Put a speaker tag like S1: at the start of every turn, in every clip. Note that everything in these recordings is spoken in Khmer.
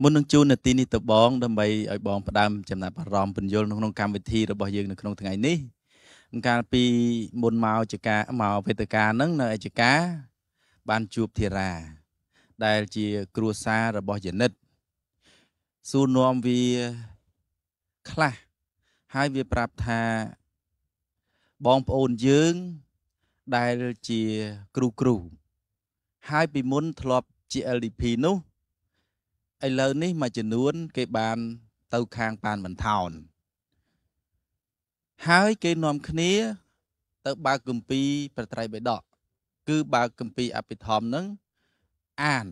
S1: មុននឹងជូននាទីនេះទៅបងដើម្បីឲ្យបងផ្ដើមចំណាប់អារម្មណ៍ពន្យល់ក្នុងកម្មវិធីរបស់យើងនៅក្នុងថ្ងៃនេះកាលពីមុនមកជាការមកវេទិកាហ្នឹងនៅឯជាការបានជួបធីរាដែលជាគ្រួសាររបស់យនិតសួរនាំវាខ្លះហើយវាប្រាប់ថាបងប្អូនយើងដែលជាគ្រូគ្រូហើយពីមុនធ្លាប់ជា LDP នោះឥឡូវនេះមួយចំនួនគេបានទៅខាងប៉ានបន្ថោនហើយគេនាំគ្នាទៅបើកគម្ពីរប្រត្រៃបិដកគឺបើកគម្ពីរអភិធម្មនឹងអាន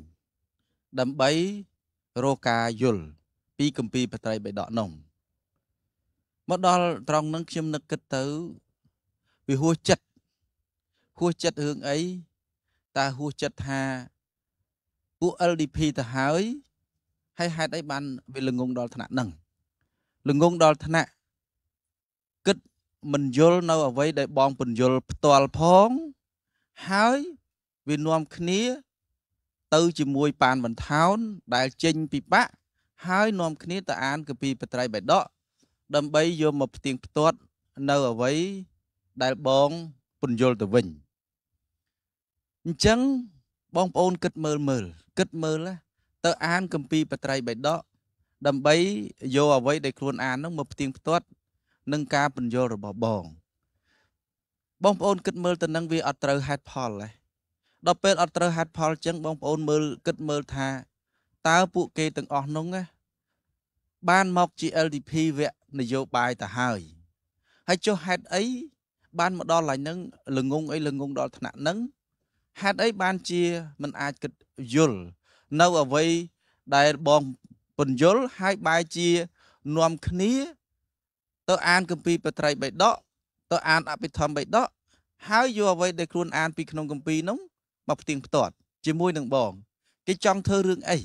S1: ដើម្បីរកការយល់ពីគម្ពីរប្រត្រៃបិដកនោះមកដល់ត្រង់នឹងខ្ញុំនឹកគិតទៅវាហួសចិត្តហួសចិត្តរឿងអីតើហួសចិត្តថា ពួក LDP ទៅហើយហើយហេតុអីបានវាល្ងងដល់ថ្នាក់ហ្នឹងល្ងងដល់ថ្នាក់គិតមិនយល់នៅអ្វីដែលបងពន្យល់ផ្ទាល់ផង ហើយវានាំគ្នា ទៅជាមួយប៉ានបន្ថោន ដែលចេញពីបាក់ ហើយ នាំគ្នាទៅអានកាពីបត្រៃបៃដកដើម្បីយកមកផ្ទៀងផ្ទាត់នៅអ្វីដែលបងពន្យល់ទៅវិញអញ្ចឹងបងប្អូនគិតមើលមើលគិតមើលណាទៅអានគម្ពីរបត្រៃបៃដកដើម្បីយកអ្វីដែលខ្លួនអាននោះមកផ្ទៀងផ្ទាត់នឹងការបញ្យល់របស់បង បងប្អូនគិតមើលទៅនឹងវាអត់ត្រូវហេតុផលដែរដល់ពេលអត់ត្រូវហេតុផលចឹងបងប្អូនមើលគិតមើលថាតើពួកគេទាំងអស់នោះបានមកជា LDP វគ្គនយោបាយទៅហើយហើយចុះហេតុអីបានមកដល់ឡើយនឹង ល្ងងអីល្ងងដល់ថ្នាក់នឹងហេតុអី បានជាមិនអាចគិតយល់នៅអ្វីដែលបងពន្យល់ហើយបែរជានាំគ្នាទៅអានគម្ពីរបត្រៃបៃដកទៅអានអភិធម្មបៃដកហើយយកអ្វីដែលខ្លួនអាន ពីក្នុងគម្ពីរនោះមកផ្ទៀងផ្ទាត់ ជាមួយនឹងបងគេចង់ធ្វើរឿងអី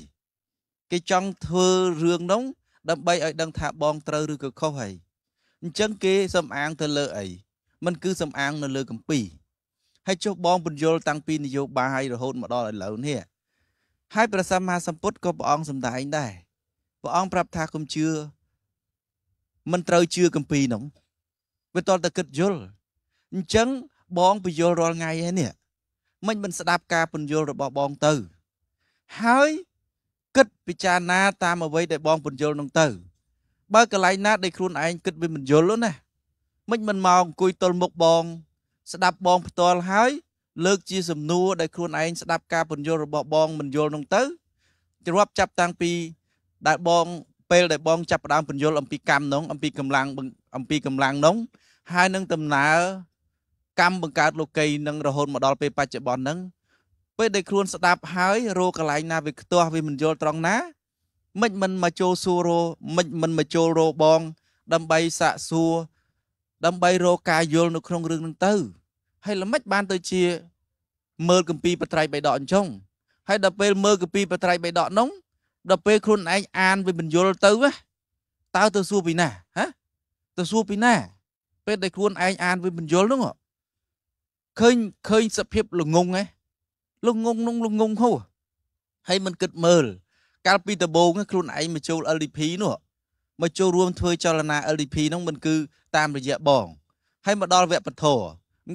S1: គេចង់ធ្វើរឿងនោះដើម្បីឲ្យដឹងថាបងត្រូវឬក៏ខុសហើយអញ្ចឹងគេសំអាងទៅលើអីมันគឺសំអាងនៅលើគម្ពីរហើយចុះបងពន្យល់តាំងពីនយោបាយរហូតមកដល់ឥឡូវនេះហើយព្រះសម្មាសម្ពុទ្ធក៏ព្រះអង្គសម្ដែងដែរព្រះអង្គប្រាប់ថាកុំជឿមិនត្រូវជឿគម្ពីរនោះវាតតែគិតយល់អញ្ចឹងបងពយល់រាល់ថ្ងៃឯនេះមិនមិនស្ដាប់ការពន្យល់របស់បងទៅហើយគិតពិចារណា តាមអ្វីដែលបងពន្យល់នោះទៅបើកន្លែងណាដែលខ្លួនឯងគិតវាមិនយល់ណាមិនមិនមកអង្គុយទល់មុខបង ស្ដាប់បង ផ្ទាល់ហើយលើកជាសំណួរដែលខ្លួនឯងស្ដាប់ការពន្យល់របស់បងមិនយល់នោះទៅទ្រាប់ចាប់តាំងពីដែលបង ពេលដែលបងចាប់ផ្ដើមពន្យល់អំពីកម្មនោះអំពីកម្លាំងអំពីកម្លាំងនោះហើយនឹងដំណើរកម្មបង្កើតលោកីនឹងរហូតមកដល់ពេលបច្ចុប្បន្នហ្នឹងពេលដែលខ្លួនស្ដាប់ហើយរកកន្លែងណាវាខ្ទាស់វាមិនយល់ត្រង់ណាមិនមិនមកចូលសួររមិនមិនមកចូលរបង ដើម្បីសាកសួរដើម្បីរកការយល់នៅក្នុងរឿងហ្នឹងទៅហើយល្មិចបានទៅជាមើលគម្ពីរបត្រៃបៃដកអញ្ចឹងហើយដល់ពេលមើលគម្ពីរបត្រៃបៃដកនោះដល់ពេលខ្លួនឯងអានវាបញ្យលទៅតើទៅសួរពីណាហ៎ទៅសួរពីណា ពេលដែលខ្លួនឯងអានវាបញ្យលនោះឃើញឃើញសភាពល្ងងហ៎ល្ងងនោះល្ងងហូហើយមិនគិតមើលកាលពីដំបូងខ្លួនឯងមកចូល LDP នោះមកចូលរួម ធ្វើចលនា LDP នោះមិនគឺតាមរយៈបងហើយមកដល់វគ្គពធ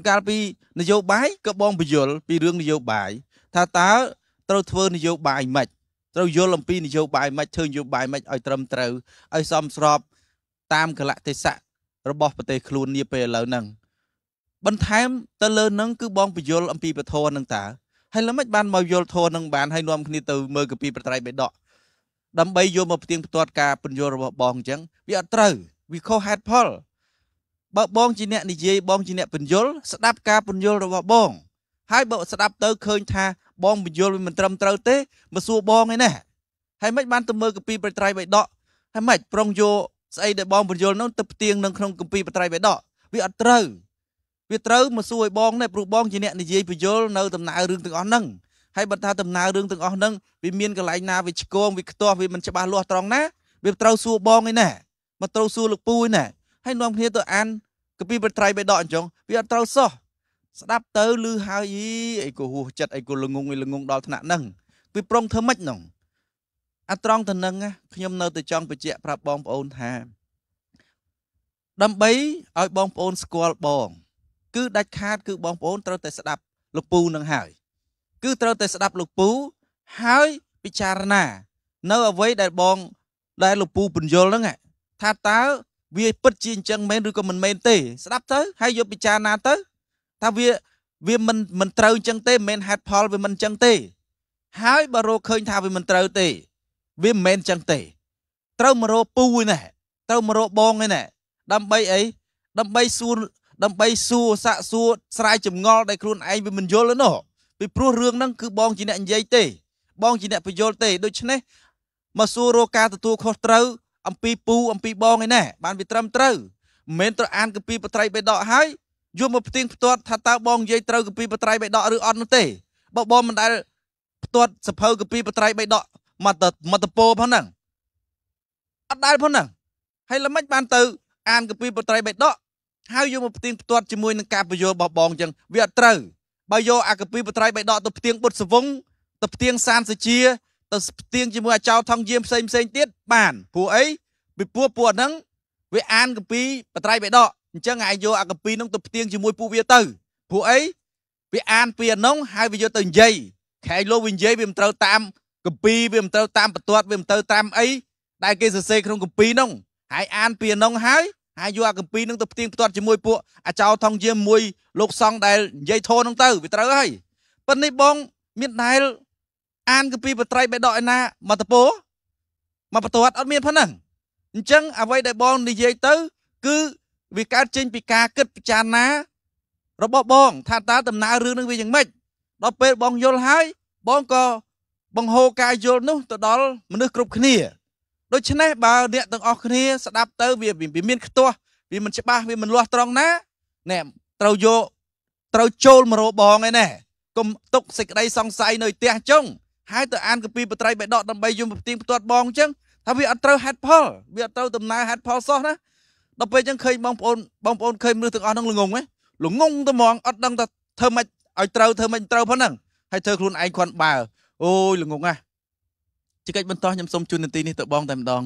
S1: កាលពី នយោបាយក៏បងបញ្យលពីរឿងនយោបាយថាតើត្រូវធ្វើនយោបាយម៉េចត្រូវយល់អំពីនយោបាយម៉េចធ្វើនយោបាយម៉េចឲ្យត្រឹមត្រូវឲ្យសមស្រប តាមកលៈទេសៈរបស់ប្រទេសខ្លួននាពេលឥឡូវហ្នឹងបន្ថែមទៅលើហ្នឹងគឺបងបញ្យលអំពីពធនឹងតើហើយល្មិចបានមកយល់ធរនឹងបានហើយនាំគ្នាទៅមើលកាពីប្រត្រៃបេដកដើម្បីយកមកផ្ទៀងផ្ទាត់ការពន្យល់របស់បងអញ្ចឹងវាអត់ត្រូវវាខុសហេតុផលបើបងជាអ្នកនិយាយបងជាអ្នកពន្យល់ស្ដាប់ការពន្យល់របស់បងហើយបើស្ដាប់ទៅឃើញថាបងពន្យល់វាមិនត្រឹមត្រូវទេមកសួរបងឯណាហើយមិនបានទៅមើលកាពីប្រត្រៃបៃដកហើយមិនប្រុងយកស្អីដែលបងពន្យល់នោះទៅផ្ទៀងនឹងក្នុងកាពីប្រត្រៃបៃដកវាអត់ត្រូវវាត្រូវមកសួរឲ្យបងណែព្រោះបងជាអ្នកនិយាយពន្យល់នៅដំណើររឿងទាំងអស់ហ្នឹងហើយបើថាដំណើររឿងទាំងអស់ហ្នឹងវាមានកន្លែងណាវាឆ្កងវាខ្ទាស់វាមិនច្បាស់លាស់ត្រង់ណាវាត្រូវសួរបងឯណាមកត្រូវសួរលោកពូឯណាហើយនាំគ្នាទៅអានកាពីព្រះត្រៃបិដកអញ្ចឹងវាអត់ត្រូវសោះស្ដាប់ទៅឮហើយអីក៏ហួសចិត្តអីក៏ល្ងងល្ងងដល់ថ្នាក់ហ្នឹងវាប្រុងធ្វើម៉េចហ្នឹងអាត្រង់ទៅនឹងខ្ញុំនៅតែចង់បញ្ជាក់ប្រាប់បងប្អូនថាដើម្បីឲ្យបងប្អូនស្គាល់បង គឺដាច់ខាតគឺបងប្អូនត្រូវតែស្ដាប់លោកពូនឹងហើយ គឺត្រូវតែស្ដាប់លោកពូហើយពិចារណា នៅអ្វីដែលបង ដែលលោកពូពន្យល់ហ្នឹងថាតើវាពិតជាអញ្ចឹងមែនឬក៏មិនមែនទេ ស្ដាប់ទៅហើយយកពិចារណាទៅថាវាវាមិនមិនត្រូវអញ្ចឹងទេមិនមែនហេតុផលវាមិនអញ្ចឹងទេ ហើយបើរកឃើញថាវាមិនត្រូវទេ វាមិនមែនអញ្ចឹងទេត្រូវមករកពូឯណែត្រូវមករកបងឯណែដើម្បីអីដើម្បីសួរដើម្បីសួរសាក់សួរស្រាយចម្ងល់ដែលខ្លួនឯងវាមិនយល់ទេនោះពីព្រោះរឿងហ្នឹងគឺបងជាអ្នកនិយាយទេ បងជាអ្នកបញ្យល់ទេដូច្នេះមកសួររកការទទួលខុសត្រូវអំពីពូអំពីបងឯណែបានវាត្រឹមត្រូវមិនមែនត្រូវអានកាពីបត្រៃបេដកហើយយកមកផ្ទៀងផ្ទាត់ថាតើបងនិយាយត្រូវកាពីបត្រៃបេដកឬអត់នោះទេបើបងមិនដែលផ្ទាត់សភៅកាពីបត្រៃបេដកមកតមកតពោផងហ្នឹងអត់ដែលផងហ្នឹងហើយល្មិចបានទៅអានកាពីបត្រៃបេដកហើយយកមកផ្ទៀងផ្ទាត់ជាមួយនឹងការបញ្យល់របស់បងអញ្ចឹងវាអត់ត្រូវបើយកអាកាពីបត្រៃបេដកទៅផ្ទៀងបុតសវងទៅផ្ទៀងសានសជាទៅផ្ទៀងជាមួយអាចោថងយាមផ្សេងផ្សេងទៀតបានព្រោះអីពីព្រោះពួកហ្នឹងវា អានកម្ពីបត្រៃបេដកអញ្ចឹងឯងយកអាកម្ពីហ្នឹងទៅផ្ទៀងជាមួយពួកវាទៅព្រោះអីវាអានពីអាហ្នឹងហើយវាយកទៅនិយាយខែលោកវានិយាយវាមិនត្រូវតាមកម្ពីវាមិនត្រូវតាមបន្ទាត់វាមិនត្រូវតាមអីដែលគេសរសេរក្នុងកម្ពីហ្នឹងហើយអានពីអាហ្នឹងហើយហើយយកអាកម្ពីហ្នឹងទៅផ្ទៀងផ្ទាត់ជាមួយពួកអាចោថងយាមមួយលោកសង្ឃដែលនិយាយធោហ្នឹងទៅវាត្រូវហើយប៉ិននេះបងមានដែលអានគឺពីបត្រៃបេដកឯណាមកតពោមកបតវត្តអត់មានប៉ុណ្ណឹងអញ្ចឹង អ្វីដែលបង និយាយទៅ គឺវាកើតចេញ ពីការគិតពិចារណា របស់បងថាតើដំណើររឿងនឹងវាយ៉ាងម៉េចដល់ពេលបងយល់ហើយ បងក៏បង្ហូរការយល់នោះ ទៅដល់មនុស្សគ្រប់គ្នាដូច្នេះបើអ្នកទាំងអស់គ្នាស្ដាប់ទៅវាវាមានខ្ទាស់វាមិនច្បាស់វាមិនលាស់ត្រង់ណាណែត្រូវយកត្រូវចូលមករោបងឯណែកុំទុកសេចក្តីសង្ស័យនៅផ្ទះចុងហើយទៅអានកាពីបត្រៃបៃដកដើម្បីយំផ្ទៀងផ្ទាត់បងអញ្ចឹងថាវា អត់ត្រូវហេតុផលវាអត់ត្រូវដំណើរហេតុផលសោះណាដល់ពេលអញ្ចឹងឃើញបងប្អូនបងប្អូនឃើញមនុស្សទាំងអស់ហ្នឹងល្ងងហ៎ល្ងងតែហ្មងអត់ដឹងថាធ្វើម៉េចឲ្យត្រូវធ្វើម៉េចត្រូវផងហ្នឹងហើយធ្វើខ្លួនឯងខន់បើអូយ ល្ងងណាជាកិច្ចបន្តខ្ញុំសូមជូននាទីនេះទៅបងតែម្ដង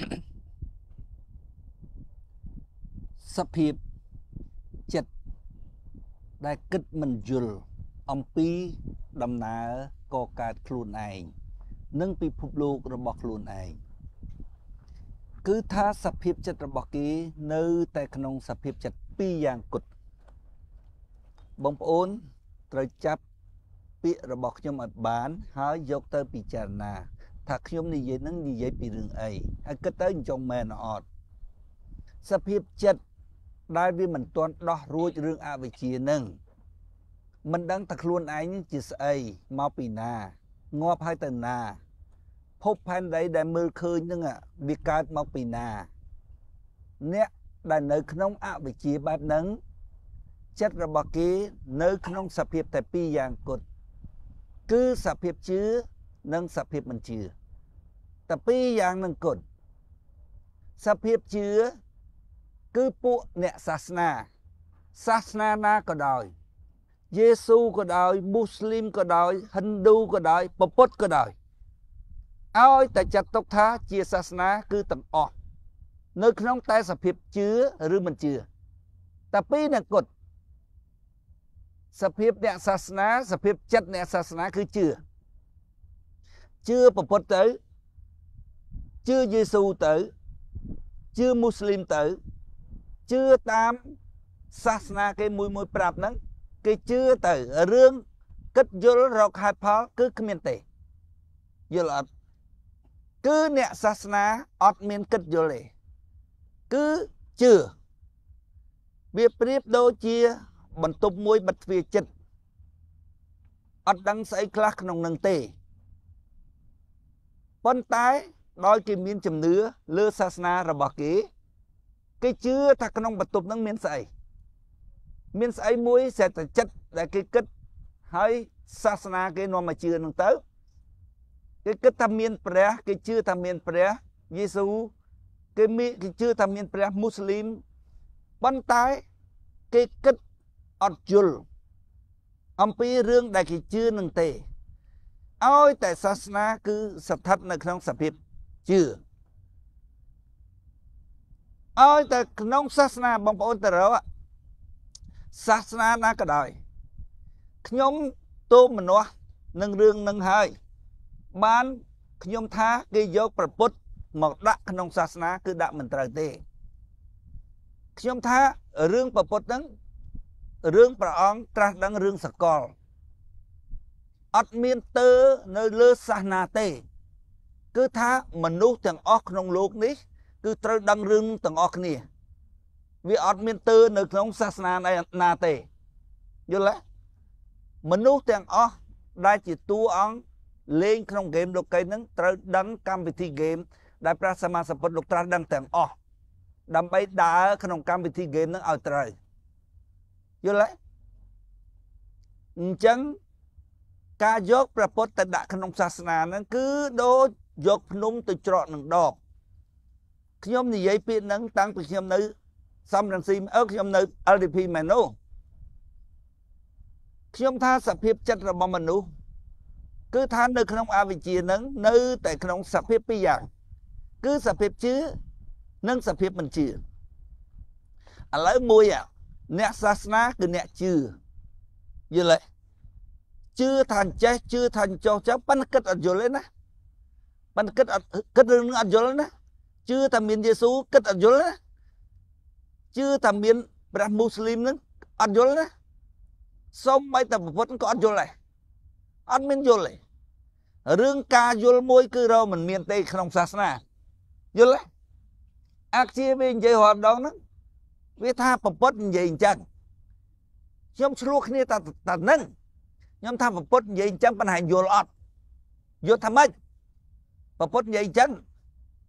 S2: អឺសភាពចិត្តដែលគិតមិនយល់អំពីដំណើរកកើតខ្លួនឯងនិងពិភពលោករបស់ខ្លួនឯងគឺថាសភាពចិត្តរបស់គេនៅ តែក្នុងសភាពចិត្តពីរយ៉ាងគត់បងប្អូន ត្រូវចាប់ពាក្យរបស់ខ្ញុំឲ្យបានហើយយកទៅពិចារណា ថាខ្ញុំនិយាយនឹងនិយាយពីរឿងអីហើយគិតទៅអញ្ចឹងមែនអត់សភាពចិត្តដែលវាមិនទាន់ដោះរួចរឿងអវិជ្ជានឹងមិនដឹងថាខ្លួនឯងជាស្អីមកពីណាងាប់ហើយទៅណាភពផែនដីដែលមើលឃើញនឹងវាកើតមកពីណា អ្នកដែលនៅក្នុងអវិជ្ជាបែបហ្នឹងចិត្តរបស់គេនៅក្នុងសភាពតែពីរយ៉ាងគត់គឺសភាពជឿនិងសភាពមិនជឿតែពីរយ៉ាងនឹងគត់សភាពជឿគឺពួកអ្នកសាសនាសាសនាណាក៏ដោយយេស៊ូក៏ដោយមូស្លីមក៏ដោយហិណ្ឌូក៏ដោយពុទ្ធក៏ដោយឲ្យតែចាត់ទុកថាជាសាសនាគឺទាំងអស់នៅក្នុងតែសភាពជឿឬមិនជឿតែពីរនឹងគត់សភាពអ្នកសាសនាសភាពចិត្តអ្នកសាសនាគឺជឿជឿពុទ្ធទៅជឿយេស៊ូទៅជឿមូស្លីមទៅជឿតាមសាសនា គេមួយមួយប្រាប់ហ្នឹងគេជឿទៅរឿងគិតយល់រកហេតុផល គឺគ្មានទេយល់អត់គឺអ្នកសាសនាអត់មានគិតយល់ទេគឺជឿវាប្រៀបដូចជា បន្ទប់មួយបិទទ្វារចិត្តអត់ដឹងស្អីខ្លះក្នុងនឹងទេប៉ុន្តែដោយគេមានជំនឿលើសាសនារបស់គេគេជឿថាក្នុងបន្ទប់នឹងមានស្អីមានស្អីមួយសេតចិត្តដែលគេគិតហើយសាសនាគេនាំមកជឿនឹងទៅគេគិតថាមានព្រះ គេជឿថាមានព្រះយេស៊ូវគេមានគេជឿថាមានព្រះមូស្លីមប៉ុន្តែគេគិតអត់យល់អំពីរឿងដែលគេជឿនឹងទេឲ្យតែសាសនាគឺស្ថិតនៅក្នុងសភាពជឿឲ្យតែក្នុងសាសនាបងប្អូនតរោសាសនាណាក៏ដោយខ្ញុំទូមនាស់នឹងរឿងនឹងហើយ បានខ្ញុំថាគេយកប្រពុតមកដាក់ក្នុងសាសនាគឺដាក់មិនត្រូវទេខ្ញុំថារឿងប្រពុតហ្នឹងរឿងព្រះអង្គត្រាស់ដឹងរឿងសកល អត់មានទើនៅលើសាសនាទេ គឺថាមនុស្សទាំងអស់ក្នុងលោកនេះគឺត្រូវដឹងរឿងទាំងអស់គ្នា វាអត់មានទើនៅ ក្នុងសាសនាណាទេយល់ទេមនុស្សទាំងអស់ដែលជាតួអង្គលេងក្នុងហ្គេមលោកីហ្នឹងត្រូវដឹងកម្មវិធីហ្គេម ដែលព្រះសម្មាសម្ពុទ្ធលោកត្រាស់ដឹងទាំងអស់ដើម្បីដើរក្នុងកម្មវិធីហ្គេមហ្នឹងឲ្យត្រូវយល់ទេអញ្ចឹងការយកព្រះពុទ្ធទៅដាក់ក្នុងសាសនាហ្នឹងគឺដូចយកភ្នំទៅច្រកនឹងដបខ្ញុំនិយាយពាក្យហ្នឹងតាំងពីខ្ញុំនៅសំរងស៊ីអឺខ្ញុំនៅ LDP មែននោះខ្ញុំថាសភាពចិត្តរបស់មនុស្សគឺថានៅក្នុងអវិជ្ជានឹង នៅតែក្នុងសភាពពីរយ៉ាងគឺសភាពជឿនិងសភាពមិនជឿឥឡូវមួយ អ្នកសាសនាគឺអ្នកជឿយល់ទេជឿថាចេះជឿថាចោះចោះប៉ិនគិតអត់យល់ទេណាប៉ិនគិតអត់គិតរឿងអត់យល់ទេណាជឿតែមានយេស៊ូគិតអត់យល់ណាជឿតែមានព្រះមូស្លីមនឹងអត់យល់ណាសូម្បីតែពុទ្ធក៏អត់យល់ដែរអត់មានយល់ទេរឿងការយល់មួយ គឺរមិនមានទេក្នុងសាសនាយល់ទេអាជាវានិយាយរាល់ដងហ្នឹងវាថាប្រពុតនិយាយអញ្ចឹងខ្ញុំឆ្លោះគ្នាតែតែនឹងខ្ញុំថាប្រពុតនិយាយអញ្ចឹងប៉ុន្តែយល់អត់យល់ថាម៉េចប្រពុតនិយាយអញ្ចឹង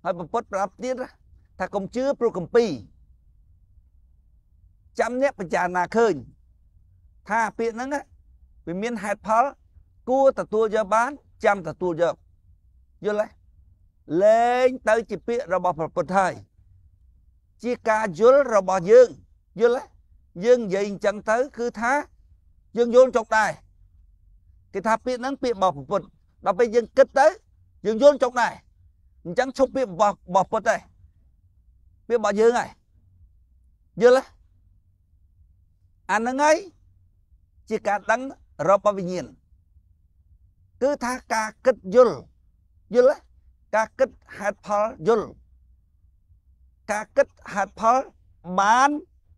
S2: ហើយពពុតប្រាប់ទៀតថាកុំជឿព្រោះកម្ពីចាំអ្នកពិចារណាឃើញថាពាក្យហ្នឹងវាមានហេតុផលគួរទទួលយកបានចាំទទួលយកយល់ទេលែងទៅជាពាក្យរបស់ព្រះពុទ្ធហើយជាការយល់របស់យើងយល់ទេយើងនិយាយអញ្ចឹងទៅគឺថាយើងយល់ចុកដែរគេថាពាក្យហ្នឹងពាក្យរបស់ព្រះពុទ្ធដល់ពេលយើងគិតទៅយើងយល់ចុកដែរអញ្ចឹងឈប់ពាក្យរបស់របស់ពុទ្ធហើយពាក្យរបស់យើងហើយយល់ទេអានឹងហើយជាការដឹងរបស់វិញ្ញាណគឺថាការគិតយល់យល់ទេការគិតហេតុផលយល់ការគិតហេតុផលបាន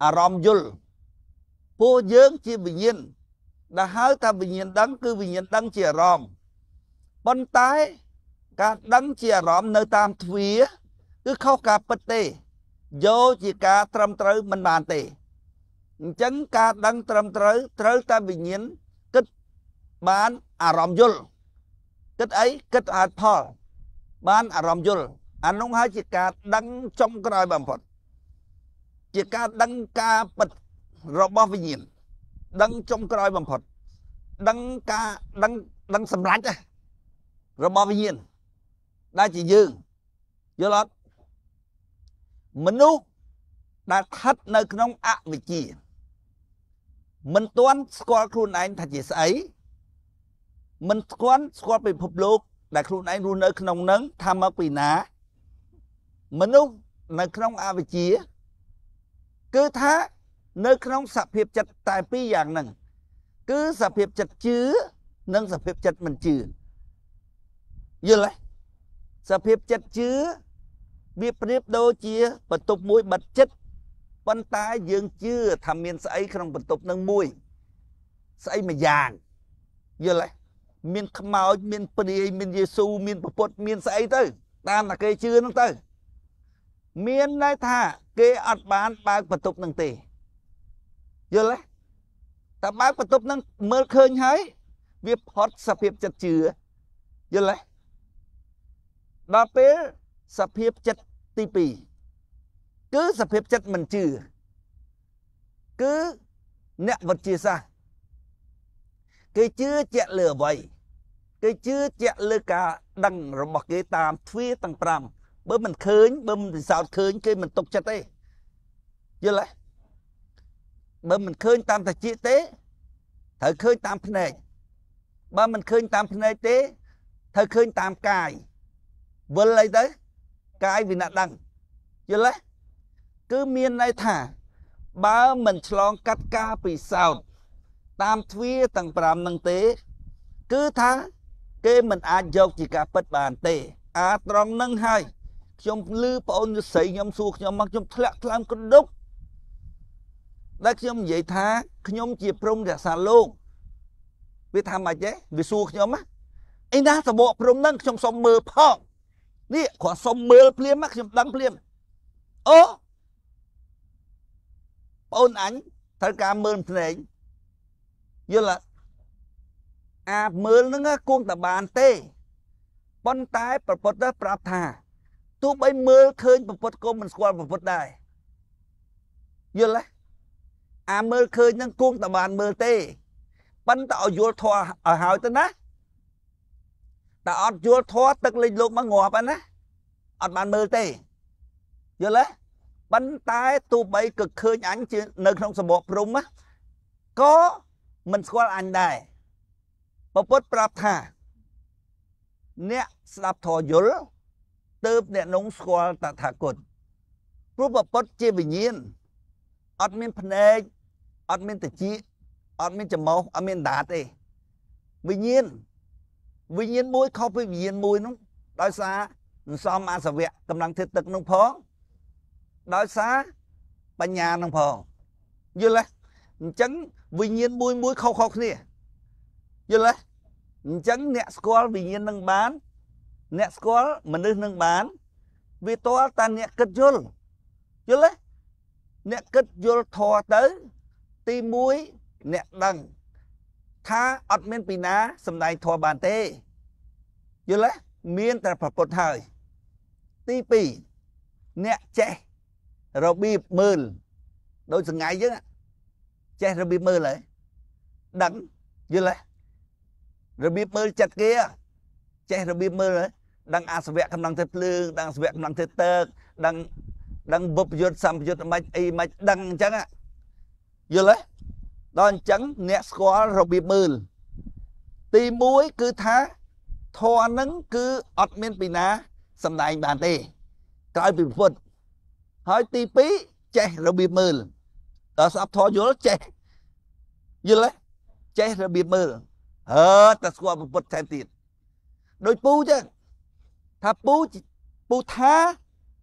S2: អារម្មណ៍យល់ពួកយើងជាវិញ្ញាណដែលហៅថាវិញ្ញាណដឹង គឺវិញ្ញាណដឹងជាអារម្មណ៍ប៉ុន្តែការដឹងជាអារម្មណ៍នៅតាមទ្វារគឺខុសការពិតទេយកជាការត្រឹមត្រូវមិនបានទេអញ្ចឹងការដឹងត្រឹមត្រូវត្រូវតែវិញ្ញាណគិតបានអារម្មណ៍យល់គិតអីគិតហេតុផលបានអារម្មណ៍យល់អានោះហើយជាការដឹងចុងក្រោយបំផុត ជាការដឹងការពិតរបស់វិញ្ញាណដឹងចុងក្រោយបំផុត ដឹងការដឹងដឹងសម្រាប់របស់វិញ្ញាណដែលជាយើងយល់អត់មនុស្សដែលស្ថិតនៅក្នុងអវិជ្ជា មិនទាន់ស្គាល់ខ្លួនឯងថាជាស្អីមិនស្គាល់ស្គាល់ពិភពលោក ដែលខ្លួនឯងរស់នៅក្នុងនឹងថាមកពីណាមនុស្សនៅក្នុងអវិជ្ជាគឺថានៅក្នុងសភាពចិត្តតែពីរយ៉ាងហ្នឹងគឺសភាពចិត្តជឿនិងសភាពចិត្តមិនជឿយល់ទេសភាពចិត្តជឿវាប្រៀបដូចជាបន្ទប់មួយបិទចិត្តប៉ុន្តែយើងជឿថាមាន ស្អីក្នុងបន្ទប់នឹងមួយស្អីមួយយ៉ាងយល់ទេមានខ្មោចមានព្រាយមានយេស៊ូមានពុទ្ធមានស្អីទៅ តាមតែគេជឿនឹងទៅ មានន័យថា គេអត់បានបើកបន្ទប់នឹងទេយល់ទេតែបើកបន្ទប់នឹងមើលឃើញហើយ វាផុតសភាពចិត្តជឿយល់ទេដល់ពេលសភាពចិត្តទី2គឺសភាពចិត្តមិនជឿគឺអ្នកវិទ្យាសាស្ត្រគេជឿជាក់លើអ្វីគេជឿជាក់លើការ ដឹងរបស់គេតាមទ្វាទាំង5បើមិនឃើញ បើមិនពិសោធន៍ឃើញគេមិនຕົកចិត្តទេយល់ទេបើមិនឃើញតាមតាជាទេត្រូវឃើញតាមភ្នែកបើមិនឃើញតាមភ្នែកទេត្រូវឃើញតាមកាយវិលអីទៅកាយវិណាដឹងយល់ទេគឺមានន័យថា បើមិនឆ្លងកាត់ការពិសោធន៍តាមទ្វាទាំង5នឹងទេ គឺថា គេមិនអាចយកជាការពិតបានទេ អាត្រង់នឹងហើយខ្ញុំលឺប្អូនស្រីខ្ញុំសួរខ្ញុំមកខ្ញុំធ្លាក់ថ្លើមក្តុកដែលខ្ញុំនិយាយថាខ្ញុំជាព្រំរក្សាលោកវាថាម៉េចទេវាសួរខ្ញុំអីណាសបកព្រំនឹងខ្ញុំសុំមើលផងនេះគ្រាន់សុំមើលភ្លាមមកខ្ញុំដឹងភ្លាមអូប្អូនអញត្រូវការមើលភ្នែកយល់អាមើលហ្នឹងគង់តែបានទេប៉ុន្តែប្រពុតប្រាប់ថាទោះបីមើលឃើញប្រពុតក៏មិនស្គាល់ប្រពុតដែរយល់ទេអាមើលឃើញហ្នឹងគង់តែបានមើលទេប៉ុន្តែឲ្យយល់ធម៌ឲ្យហើយទៅណាតែអត់យល់ធေါ်ទឹកលេចលោកមកងាប់ហ្នឹងណាអត់បានមើលទេយល់ទេប៉ុន្តែទោះបីក៏ឃើញអញជានៅក្នុងសម្បកព្រំណាក៏មិនស្គាល់អញដែរពពុទ្ធប្រាប់ថា អ្នកស្ដាប់ធរយល់ទៅអ្នកនងស្គាល់តថាគតព្រោះពពុទ្ធជាវិញ្ញាណអត់មានភ្នែកអត់មានតជាអត់មានច្មោះអត់មានដាតទេវិញ្ញាណវិញ្ញាណមួយខុសពីវិញ្ញាណមួយនោះដោយសារអន្សមអសវៈកម្លាំងធាតុទឹកនោះផងដោយសារបញ្ញានឹងផងយល់ទេអញ្ចឹងវិញ្ញាណមួយមួយខុសខុសគ្នាយល់ទេអញ្ចឹងអ្នកស្គាល់វិញ្ញាណនឹងបានអ្នកស្គាល់មនុស្សនឹងបានវាតលតាអ្នកគិតយល់យល់ទេអ្នកគិតយល់ធေါ်ទៅទី1អ្នកដឹងថាអត់មានពីណាសំដែងធម៌បានទេយល់ទេមានតែប្រពុតហើយទី2អ្នកចេះរបៀបមើលដោយសងាយយើងចេះរបៀបមើលហើយដឹងយល់ទេរបៀបមើលចិត្តគេចេះរបៀបមើលហើយដឹងអាសវៈកម្លាំងទឹកភ្លើងដឹងអាសវៈកម្លាំងទឹកទឹកដឹងដឹងវុបយុទ្ធសម្ពយុទ្ធមិនអីមិនដឹងអញ្ចឹងយល់ទេដល់អញ្ចឹងអ្នកស្គាល់របៀបមើលទី1គឺថាធរនឹង គឺអត់មានពីណាសំដែងបានទេក្រៅពីពុទ្ធហើយទី2ចេះរបៀបមើលដល់ស្អប់ធរយល់ចេះយល់ទេចេះរបៀបមើលអឺតែស្គាល់ពុទ្ធថែមទៀតដោយពូចឹងថាពូពូថា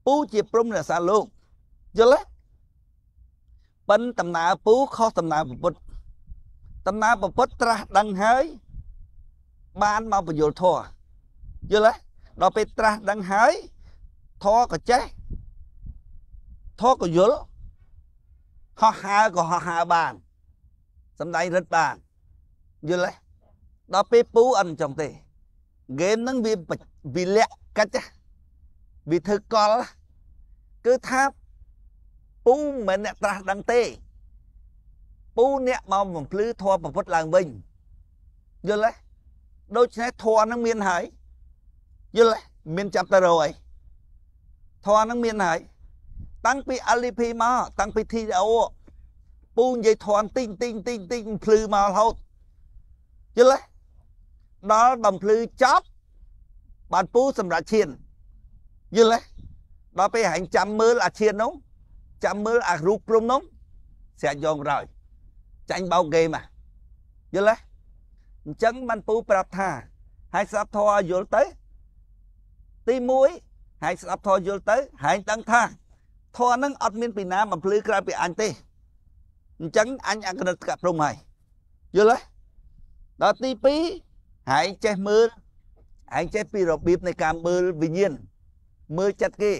S2: ពូជាព្រំរសាលោកយល់ទេប៉ិនដំណើរពូខុសដំណើរពុទ្ធដំណើរពុទ្ធត្រាស់ដឹងហើយបានមកបញ្យលធរយល់ទេដល់ពេលត្រាស់ដឹងហើយធរក៏ចេះធរក៏យល់ហោះហើរក៏ហោះហើរបាន សំដែងរិទ្ធបានយល់ទេដល់ពេលពូអត់ចំទេហ្គេមហ្នឹងវាវាលាក់កាច់វាធ្វើកលគឺថាពូមិនមែនអ្នកត្រាស់ដឹងទេពូអ្នកមកបំភ្លឺធម៌ប្រពុតឡើងវិញយល់ទេដូច្នេះធម៌នឹងមានហើយយល់ទេមានចាប់តរអីធម៌នឹងមានហើយតាំងពី LP មកតាំងពី TDO ពូនិយាយធន់តិចតិចតិចតិចភ្លឺមករហូតយល់ទេដល់បំភ្លឺចប់បានពូសម្រាប់ឈានយល់ទេដល់ពេលហែងចាំមើលអាឈាននោះចាំមើលអារូបព្រំនោះស្រាច់យកក្រោយចាញ់បោកគេមកយល់ទេអញ្ចឹងបានពូប្រាប់ថាហើយស្ដាប់ធម៌យល់ទៅទី1ហើយស្ដាប់ធម៌យល់ទៅហើយដឹងថាធម៌ហ្នឹងអត់មានពីណាបំភ្លឺក្រៅពីអញទេអញ្ចឹងអញអក្រិតកព្រំហើយយល់ទេដល់ទី2ហើយចេះមើលហើយចេះពីរបៀបនៃការមើលវិញ្ញាណមើលចិត្តគេ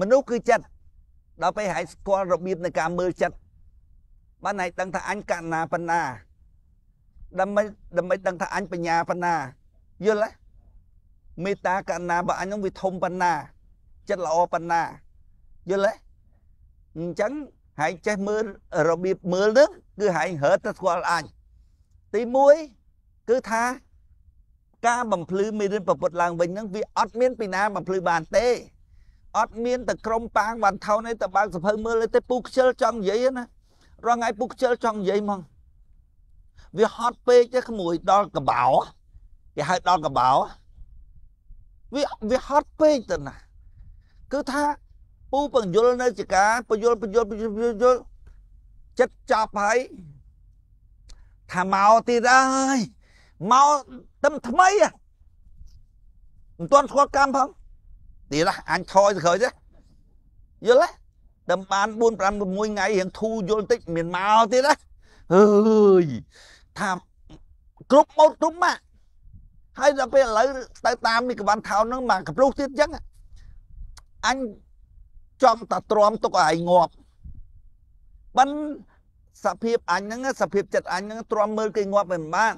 S2: មនុស្សគឺចិត្តដល់ពេលហើយស្គាល់របៀបនៃការមើលចិត្តបានហើយដឹងថាអញកណ្ណាបណ្ណាដើម្បីដើម្បីដឹងថាអញបញ្ញាបណ្ណាយល់ទេមេត្តាកណ្ណាបើអញនឹងវាធំបណ្ណាចិត្តល្អបណ្ណាយល់ទេអញ្ចឹងហើយចេះមើលរបៀបមើលនឹងគឺហើយហើតទៅស្គាល់អញទី1គឺថាការបំភ្លឺមេរៀនប្រពុតឡើងវិញនឹងវាអត់មានពីណាបំភ្លឺបានទេអត់មានតែក្រុមប៉ាងវ៉ាន់ថោនឯងតែបើកសភៅមើលទេពូខ្ជិលចង់និយាយណារងថ្ងៃពូខ្ជិលចង់និយាយហ្មងវាហត់ពេកទេក្មួយដល់កបោគេហៅដល់កបោវាវាហត់ពេកទៅណាគឺថាពូបញ្យលនៅចកាបញ្យលបញ្យលបញ្យលចិត្តចាប់ហើយថាមកទៀតអើយមកតែថ្មីមិនទាន់ស្គាល់កម្មផងទៀតអញខយទៅក្រោយទេយល់ទេដើមបាន4 5 6ថ្ងៃរៀងធូរយល់តិចមានមកទៀតណាអើយថាគ្រប់ម៉ូតគ្រប់ម៉ាក់ហើយដល់ពេលឥឡូវទៅតាមនេះកបានថោនហ្នឹងមកកប្រុសទៀតអញ្ចឹងអញចង់តែទ្រាំទុកឲ្យងាប់បិណ្ឌសភាពអញហ្នឹងសភាពចិត្តអញហ្នឹងទ្រាំមើលគេងាប់មិនបាន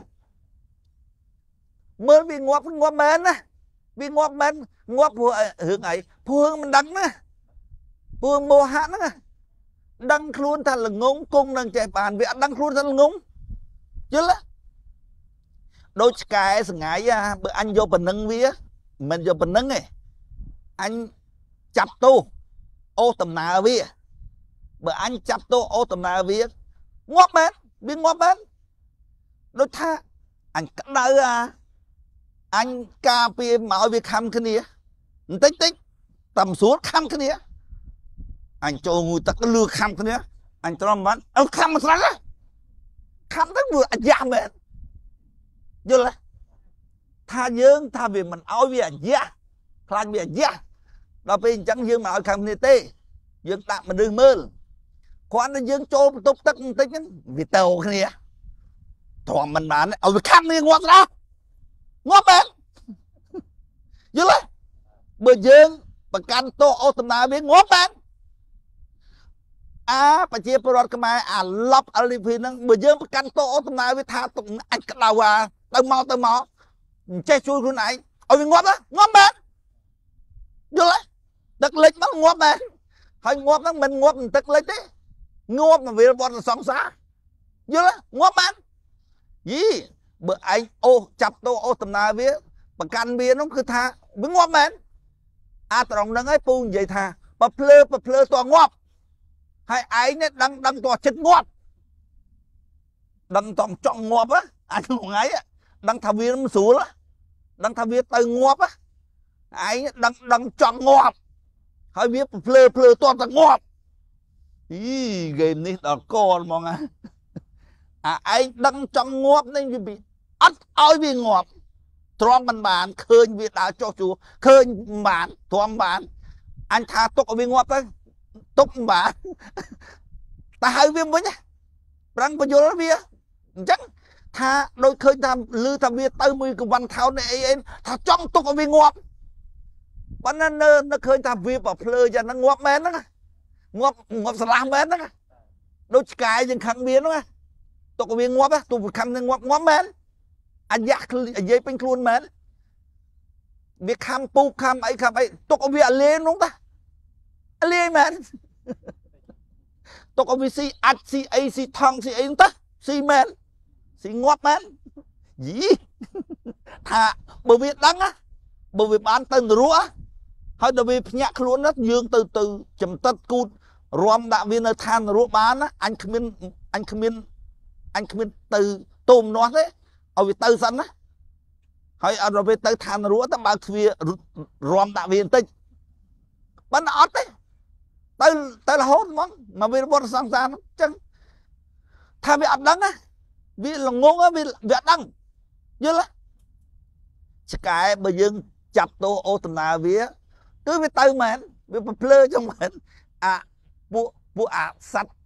S2: មើលវាងាប់ងាប់មែនណាវាងាប់មែនងាប់ព្រោះរឿងអីព្រោះមិនដឹងណាព្រោះមោហៈហ្នឹងដឹងខ្លួនថាល្ងងគង់នឹងចេះបានវាអត់ដឹងខ្លួនថាល្ងងយល់ទេដូចឆ្កែសងាយបើអញយកប៉ុណ្ណឹងវាមិនមែនយកប៉ុណ្ណឹងទេអញចាប់ទោសអូសដំណើរវាបើអញចាប់ទោសអូសដំណើរវាងាប់មែនវាងាប់មែនដូចថាអញក្តៅអាអញការពារមកឲ្យវាខំគ្នាបន្តិចតិចតាមស្រួលខំគ្នាអញចូលងូទឹកលឺខំគ្នាអញត្រមបានអើខំមិនស្រេចខំទៅវាអាយ៉ាមែនយល់ទេថាយើងថាវាមិនឲ្យវាអាយ៉ាខ្លាចវាអាយ៉ាដល់ពេលអញ្ចឹងយើងមិនឲ្យខំគ្នាទេ យើងដាក់មនុស្សមើលគ្រាន់តែយើងចូលបន្ទប់ទឹកបន្តិចហ្នឹងវាតោគ្នាទ្រាំមិនបានឲ្យវាខំគ្នាងាប់ស្ដាប់ងាប់មែនយល់ទេបើយើងប្រកាន់ទោសអូសដំណើរវាងាប់មែនអាប្រជាពលរដ្ឋខ្មែរអាឡប់អលីភីហ្នឹងបើយើងប្រកាន់ទោសអូសដំណើរវាថាទុកអាចក្តៅអាទៅមកទៅមកមិនចេះជួយខ្លួនឯងឲ្យវាងាប់ណាងាប់មែនយល់ទេទឹកលិចមកងាប់មែនហើយងាប់ហ្នឹងមិនងាប់នឹងទឹកលិចទេងាប់មកវាវត្តសង្សារយល់ទេងាប់បានយីបើឯងអូសចាប់តោអូសដំណើរវាប្រកាន់វានោះគឺថាវាងាប់មែនអាត្រង់ហ្នឹងឯងពូនិយាយថាបើភ្លើបើភ្លើតងាប់ហើយឯងនេះដឹងដឹងតចិត្តងាប់ដឹងតង់ចង់ងាប់អាថ្ងៃដឹងថាវាមិនស្រួលដឹងថាវាទៅងាប់ឯងដឹងដឹងចង់ងាប់ហើយវាភ្លើភ្លើតតងាប់អីហ្គេមនេះដល់កលហ្មងអាឯងដឹងចង់ងាប់នេះវាត់ឲ្យវាងាប់ទ្រាំមិនបានឃើញវាដើរចុះជួឃើញមិនបានទ្រាំបានអញថាទុកឲ្យវាងាប់ទៅទុកមិនបានតែហៅវាវិញប្រឹងបញ្យល់វាអញ្ចឹងថាដូចឃើញថាលឺថាវាទៅមួយកវ៉ាន់ថោនអីអីថាចង់ទុកឲ្យវាងាប់ប៉ុន្តែនៅនៅឃើញថាវាប្រភ្លឺយ៉ាងហ្នឹងងាប់មែនហ្នឹងងាប់ងាប់ស្រឡះមែនហ្នឹងដូចឆ្កែយើងខាងវាហ្នឹងទុកវាងាប់ទោះខាងនឹងងាប់ងាប់មែនអាយ៉ាក់និយាយពេញខ្លួនមែនវាខំពូខំអីខំអីទុកឲ្យវាអលេនោះតាអលេមែនទុកឲ្យវាស៊ីអាចស៊ីអីស៊ីថងស៊ីអីនោះតាស៊ីមែនស៊ីងាប់មែនយីថាបើវាដឹងណាបើវាបានទៅនរោហើយដល់វាភ្ញាក់ខ្លួនណាយើងទៅ ទៅចំតិតគូតរំដាក់វានៅឋាននរោបានណាអញគ្មានអញគ្មានអញគ្មានទៅតូមនោះទេឲ្យវាទៅសិនណាហើយអត់រវាទៅឋានរួចទៅបើកទ្វាររំដាក់វាបន្តិចប៉ិនអត់ទេទៅទៅរហូតហ្មងមកវារបស់សង្សារហ្នឹងចឹងថាវាអត់ដឹងណាវាល្ងងវាវាអត់ដឹងយល់ទេឆ្កែបើយើងចាប់ទោសអូសដំណើរវាគឺវាទៅមែនវាបំភ្លឺចឹងមែនអាពួកពួកអាសัตว์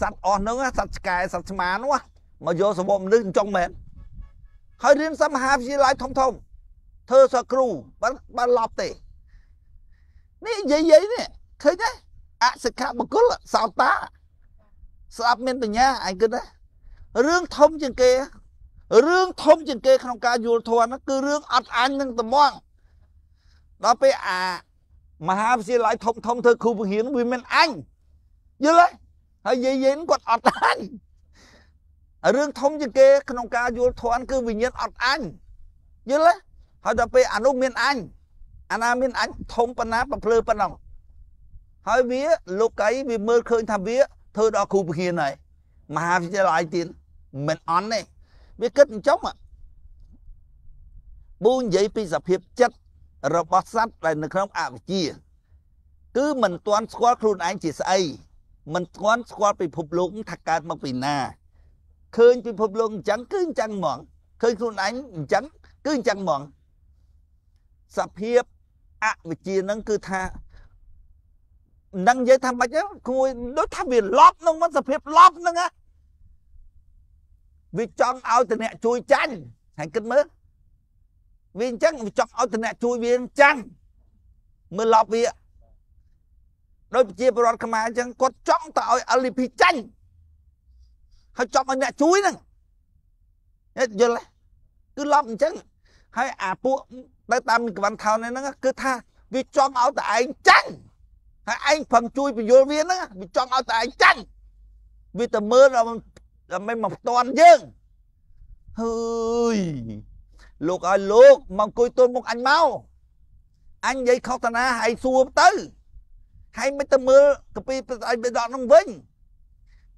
S2: សัตว์អស់ហ្នឹងសัตว์ឆ្កែសัตว์ឆ្មានោះមកយកសម្បត្តិមនុស្សចឹងមែនហើយរៀនសមហាវិទ្យាល័យធំធំធ្វើសគ្រូបានបានឡប់ទេនេះយាយយាយនេះឃើញទេអសិក្ខបុគ្គលសោតាស្ដាប់មានបញ្ញាអញគិតណារឿងធំជាងគេរឿងធំជាងគេ ក្នុងការយល់ធម៌ហ្នឹងគឺរឿងអត់អញនឹងត្មងដល់ពេលអាមហាវិទ្យាល័យធំធំធ្វើគ្រូបង្រៀនវាមានអញយល់ហើយហើយយាយយាយគាត់អត់អញរឿងធំជាងគេក្នុងការយល់ធន់គឺវិញ្ញាណអត់អញយល់ទេហើយដល់ពេលអានោះមានអញអាណាមានអញធំប៉ុណ្ណាប្រភ្លឺប៉ុណ្ណឹងហើយវា លោកកៃវាមើលឃើញថាវាធ្វើដល់គ្រូបង្រៀនហើយមហាវិទ្យាល័យទៀតមិនអន់ទេវាគិតអញ្ចឹងប៊ូនិយាយពីសភាពចិត្តរបស់សត្វដែលនៅក្នុងអវិជ្ជាគឺមិនទាន់ស្គាល់ខ្លួនឯងជាស្អីមិនទាន់ស្គាល់ពិភពលោកថាកើតមកពីណាឃើញពិភពលោកអញ្ចឹងគឺអញ្ចឹងហ្មងឃើញខ្លួនឯងអញ្ចឹងគឺអញ្ចឹងហ្មងសភាពអវិជ្ជានឹងគឺថានឹងនិយាយថាម៉េចគួយដូចថាវាលប់នឹងមិនសភាពលប់នឹងវាចង់ឲ្យតអ្នកជួយចាញ់ហើយគិតមើលវាអញ្ចឹងវាចង់ឲ្យតអ្នកជួយវាអញ្ចឹងមើលលប់វាដោយប្រជាពលរដ្ឋខ្មែរអញ្ចឹងគាត់ចង់តែឲ្យ LP ចាញ់ហើយចប់ឲ្យអ្នកជួយហ្នឹងយល់ទេគឺឡប់អញ្ចឹងហើយអាពួកនៅតាមកវ៉ាន់ថោនហ្នឹងគឺថាវាចង់ឲ្យតែឯងចាញ់ហើយឯងប្រឹងជួយបញ្យល់វាហ្នឹងវាចង់ឲ្យតែឯងចាញ់វាតែមើលដល់មិនមកផ្ទាន់យើងហើយលោកឲ្យលោកមកអង្គុយទល់មុខអញមកអញនិយាយខុសតាណាហើយសួរទៅហើយមិនទៅមើលកពីអញបិដកនឹងវិញ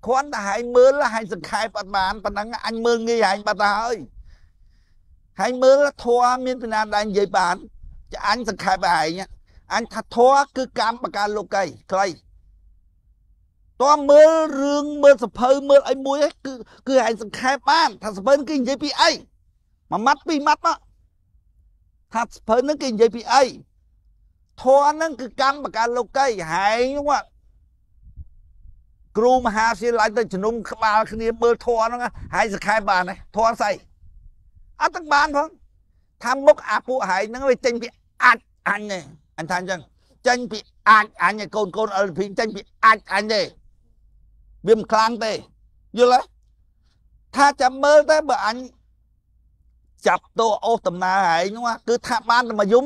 S2: គ្រាន់តែហែងមើលហែងសង្ខេបអត់បានប៉ុណ្ណឹងអញមើលងាយហែងបាត់ទៅហើយហែងមើលធัวមានពីណាដែរនិយាយបានចាអញសង្ខេបឯងអញថាធัวគឺកម្មបកាលោកីខ្លីតើមើលរឿងមើលសភៅមើលអីមួយគឺគឺហែងសង្ខេបបានថាសភៅគេនិយាយពីអីមួយម៉ាត់ពីរម៉ាត់មកថាសភៅនឹងគេនិយាយពីអីធัวនឹងគឺកម្មបកាលោកីហែងហ្នឹងគ្រូមហាវិទ្យាល័យទៅជំនុំក្បាលគ្នាមើលធរហ្នឹងហើយសខែបានទេធរស្អីអត់ទាំងបានផងថាមុខអាពួកហែងហ្នឹងវាចេញពីអាចអញទេអញថាអញ្ចឹងចេញពីអាចអញឯកូនកូន LP ចេញពីអាចអញទេវាមិនខ្លាំងទេយល់ទេថាចាំមើលតែបើអញចាប់តោអូសដំណើរហែងនោះគឺថាបានតែមួយយំ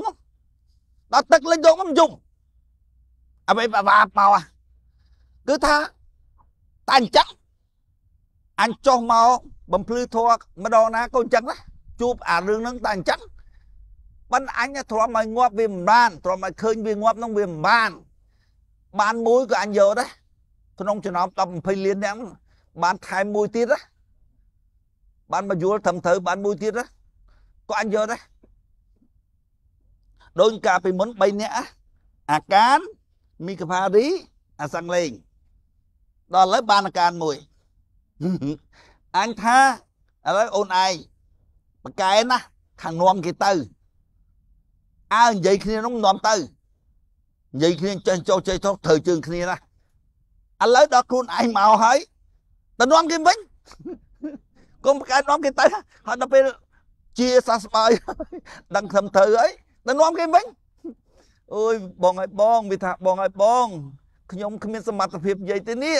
S2: ដល់ទឹកលេងយកមិនយំអ្វីបាវ៉ាបោគឺថាតែអញ្ចឹងអញចុះមកបំភ្លឺធัวម្ដងណាក៏អញ្ចឹងណាជួបអារឿងហ្នឹងតែអញ្ចឹងបិណ្ឌអញទ្រាំឲ្យងាប់វាមិនបានទ្រាំឲ្យឃើញវាងាប់ហ្នឹងវាមិនបានបានមួយក៏អញយកដែរក្នុងចំណោម10 20លានហ្នឹងបានថែមមួយទៀតណាបានមកយល់ត្រឹមត្រូវបានមួយទៀតណាក៏អញយកដែរដូចកាលពីមុន3នាក់អាកានមីកផារីអាសាំងលេងដល់ឥឡូវបានកានមួយអញថាឥឡូវអូនឯងបកែណាខាងនាំគេទៅអើនិយាយគ្នានោះនាំទៅនិយាយគ្នាចេះចោះចេះចោះត្រូវជើងគ្នាណាឥឡូវដល់ខ្លួនឯងមកហើយទៅនាំគេវិញកុំបកែនាំគេទៅហើយដល់ពេលជាសះស្បើយដឹងធំទៅអីទៅនាំគេវិញអូយបងឲ្យបងវាថាបងឲ្យបងខ្ញុំគ្មានសមត្ថភាពនិយាយទេនេះ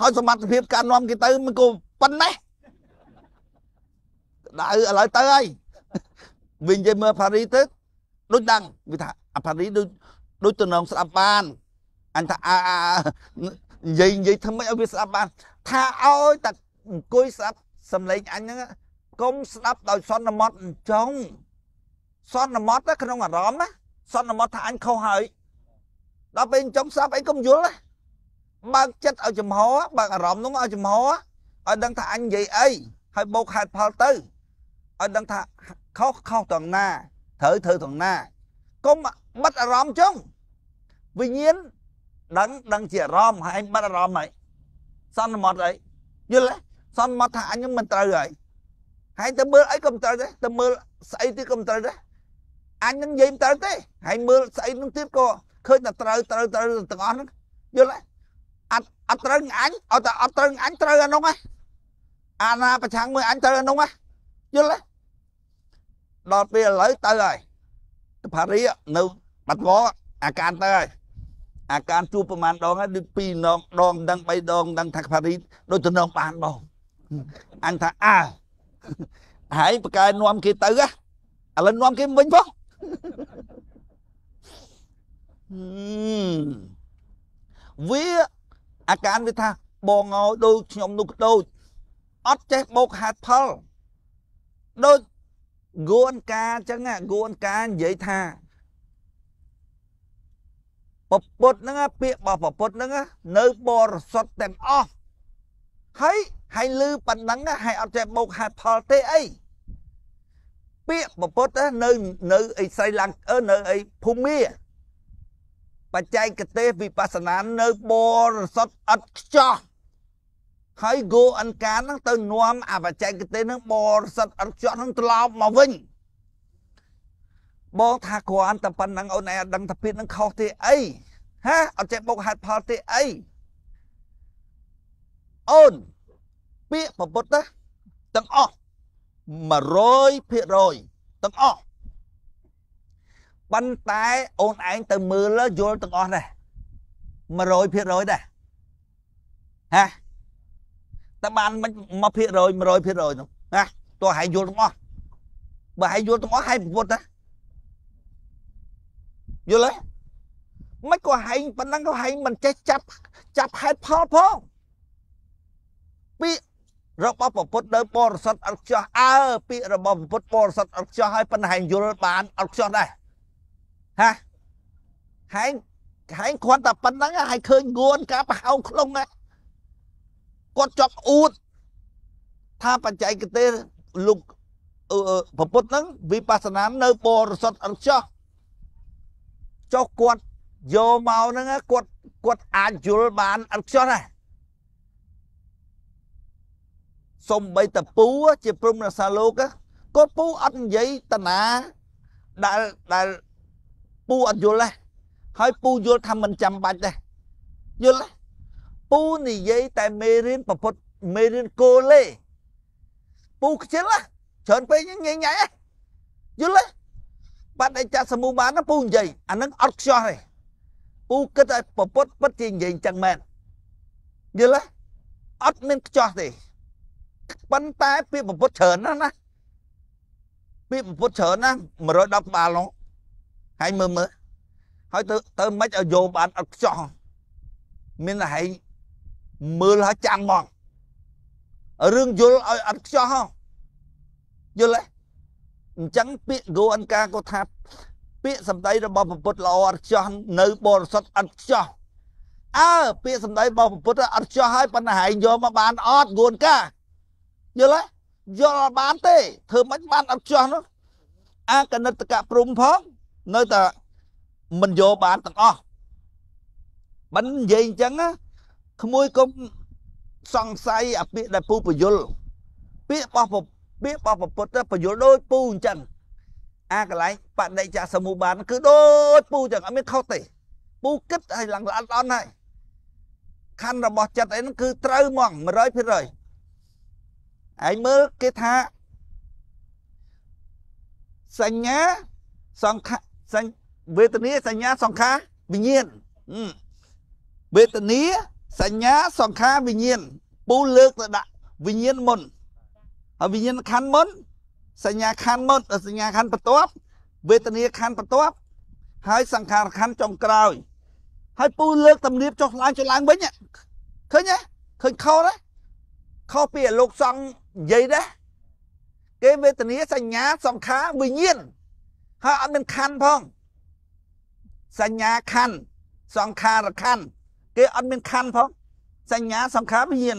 S2: ហើយសមត្ថភាពការនាំគេទៅមិនក៏ប៉ុណ្ណេះដៅឥឡូវទៅហើយវិញនិយាយមើលប៉ារីទៅដូចដឹងវាថាអាប៉ារីដូចដូចតំណងស្ដាប់បានអញថាអើនិយាយនិយាយធ្វើម៉េចឲ្យវាស្ដាប់បានថាឲ្យតែអង្គុយស្ដាប់សំឡេងអញហ្នឹងកុំស្ដាប់ដោយសន្មត់អញ្ចឹងសន្មត់ក្នុងអារម្មណ៍ណាសន្មត់ថាអញខុសហើយដល់ពេលចង់ស្ដាប់អីកុំយល់បើកចិត្តឲ្យចំហបើកអារម្មណ៍នោះឲ្យចំហឲ្យដឹងថាអញនិយាយអីហើយបោកហេតុផលទៅឲ្យដឹងថាខុសខុសទាំងណាត្រូវត្រូវទាំងណាកុំបាត់អារម្មណ៍ចឹងវិញ្ញាណដឹងដឹងជាអារម្មណ៍ហើយអញបាត់អារម្មណ៍ហើយសន្មត់អីយល់ទេសន្មត់ថាអញមិនត្រូវហើយហើយទៅមើលអីក៏មិនត្រូវដែរទៅមើលស្អីទៀតក៏មិនត្រូវដែរអញនឹងនិយាយមិនត្រូវទេហើយមើលស្អីនឹងទៀតក៏ឃើញតែត្រូវត្រូវត្រូវទាំងអស់ហ្នឹងយល់ទេអត់អត់ត្រូវអញឲ្យតែអត់ត្រូវអញត្រូវអានោះហ៎អាណាប្រឆាំងមួយអញត្រូវអានោះហ៎យល់ទេដល់ពេលឥឡូវទៅហើយតផារីនៅបាត់វអាការទៅហើយអាការជួបប្រហែលដងហើយដូច2ដងដងដឹង3ដងដឹងថាផារីដូចទៅនងបានបងអញថាអើហើយប្រកែនាំគេទៅហ៎ឥឡូវនាំគេវិញផងវាអាការវាថាបងឲ្យដូចខ្ញុំនោះក៏ដូចអត់ចេះបោកហាត់ផលដូចគួនការអញ្ចឹងគួនការនិយាយថាពពុតហ្នឹងពាក្យរបស់ពពុតហ្នឹងនៅបរិសុទ្ធទាំងអស់ហើយហើយលឺប៉ុណ្ណឹងហើយអត់ចេះបោកហាត់ផលទេអីពាក្យពពុតនៅនៅអីស្រីឡាំងនៅអីភូមាបច្ចេកទេសវិបស្សនានៅបរិសុទ្ធឥតខ្ចោះហើយ go អង្ការហ្នឹងទៅនាំអាបច្ចេកទេសហ្នឹងបរិសុទ្ធឥតខ្ចោះហ្នឹងត្រឡប់មកវិញបងថាគ្រាន់តែប៉ុណ្ណឹងអូនឯងអត់ដឹងថាពាក្យហ្នឹងខុសទេអីហាអត់ចេះបុកហេតុផលទេអីអូនពាក្យប្រពុតណាទាំងអស់100%ទាំងអស់ប៉ុន្តែអូនឯងទៅមើលយល់ទាំងអស់ដែរ100%ដែរហាតើបានមិន100% 100%នោះណាតោះហើយយល់ទាំងអស់បើហើយយល់ទាំងអស់ហើយប្រពុតណាយល់ទេមិនក៏ហែងប៉ុណ្ណឹងក៏ហែងមិនចេះចាប់ចាប់ហេតុផលផងពាក្យរបស់ប្រពុតនៅបរិសុទ្ធអត់ខ្ចោះអើពាក្យរបស់ប្រពុតបរិសុទ្ធអត់ខ្ចោះហើយប៉ុន្តែហែងយល់បានអត់ខ្ចោះដែរហាហែងហែងគាត់តែប៉ុណ្្នឹងហើយឃើញងួនការបហោងក្នុងគាត់ជាប់អួតថាបច្ចេកទេសលោកប្រពុតហ្នឹងវិបស្សនានៅបរិសុទ្ធអត់ចោះចុះគាត់យកមកហ្នឹងគាត់គាត់អាចយល់បានអត់ចោះដែរសំបីតពូជាព្រំរសាលោកគាត់ពូអត់និយាយតណាដែលដែលពូអត់យល់ទេហើយពូយល់ថាមិនចាំបាច់ទេយល់ទេពូនិយាយតែមេរៀនប្រពុតមេរៀនគោលេពូខ្ជិលច្រើនពេកញញ៉ៃយល់ទេបាត់អីចាក់សមូបានពូនិយាយអានឹងអត់ខ្យល់ទេពូគិតឲ្យប្រពុតពិតជានិយាយចឹងមែនយល់ទេអត់មានខ្ចោះទេប៉ុន្តែពាក្យប្រពុតច្រើនណាស់ណាពាក្យប្រពុតច្រើនណាស់110ក្បាលហ្នឹងហើយមើលមើលហើយទៅទៅមិនឲ្យយកបានអត់ខ្ចោះមានតែហែងមើលហើយចាំមករឿងយល់ឲ្យអត់ខ្ចោះយល់ទេអញ្ចឹងពាក្យ go អង្ការគាត់ថាពាក្យសម្ដីរបស់ពុទ្ធល្អអត់ខ្ចោះនៅបរិសុទ្ធអត់ខ្ចោះអើពាក្យសម្ដីរបស់ពុទ្ធអត់ខ្ចោះហើយប៉ុន្តែហែងយកមកបានអត់ go អង្ការយល់ទេយល់បានទេធ្វើមិនបានអត់ខ្ចោះនោះអាកណិតកៈព្រំផងនៅតែមិនយកបានទាំងអស់មិននិយាយអញ្ចឹងណាក្មួយកុំសង្ស័យអាពាក្យដែលពូពយលពាក្យរបស់ពាក្យរបស់ពុទ្ធពយលដូចពូអញ្ចឹងអាកន្លែងបដិចសមុបាន គឺដូចពូអញ្ចឹងអត់មានខុសទេពូគិតឲ្យឡើងល្អអត់ហើយខណ្ឌរបស់ចិត្តអីហ្នឹងគឺត្រូវហ្មង100%ឯងមើលគេថាសញ្ញាសង្ខាសញ្ញវេទនាសញ្ញាសង្ខារវិញ្ញាណវេទនាសញ្ញាសង្ខារវិញ្ញាណពូលើកទៅដាក់វិញ្ញាណមុនហើយវិញ្ញាណខណ្ឌមុនសញ្ញាខណ្ឌមុនសញ្ញាខណ្ឌបន្ទាប់ វេទនាខណ្ឌបន្ទាប់ ហើយសង្ខារខណ្ឌចុងក្រោយ ហើយពូលើកទំនៀបចុះឡើងចុះឡើងវិញឃើញទេឃើញខុសទេខុសពីលោកសង្ឃនិយាយដែរគេវេទនាសញ្ញាសង្ខារវិញ្ញាណហើយអត់មានខណ្ឌផងសញ្ញាខណ្ឌសង្ខារខណ្ឌគេអត់មានខណ្ឌផងសញ្ញាសង្ខារវិញ្ញាណ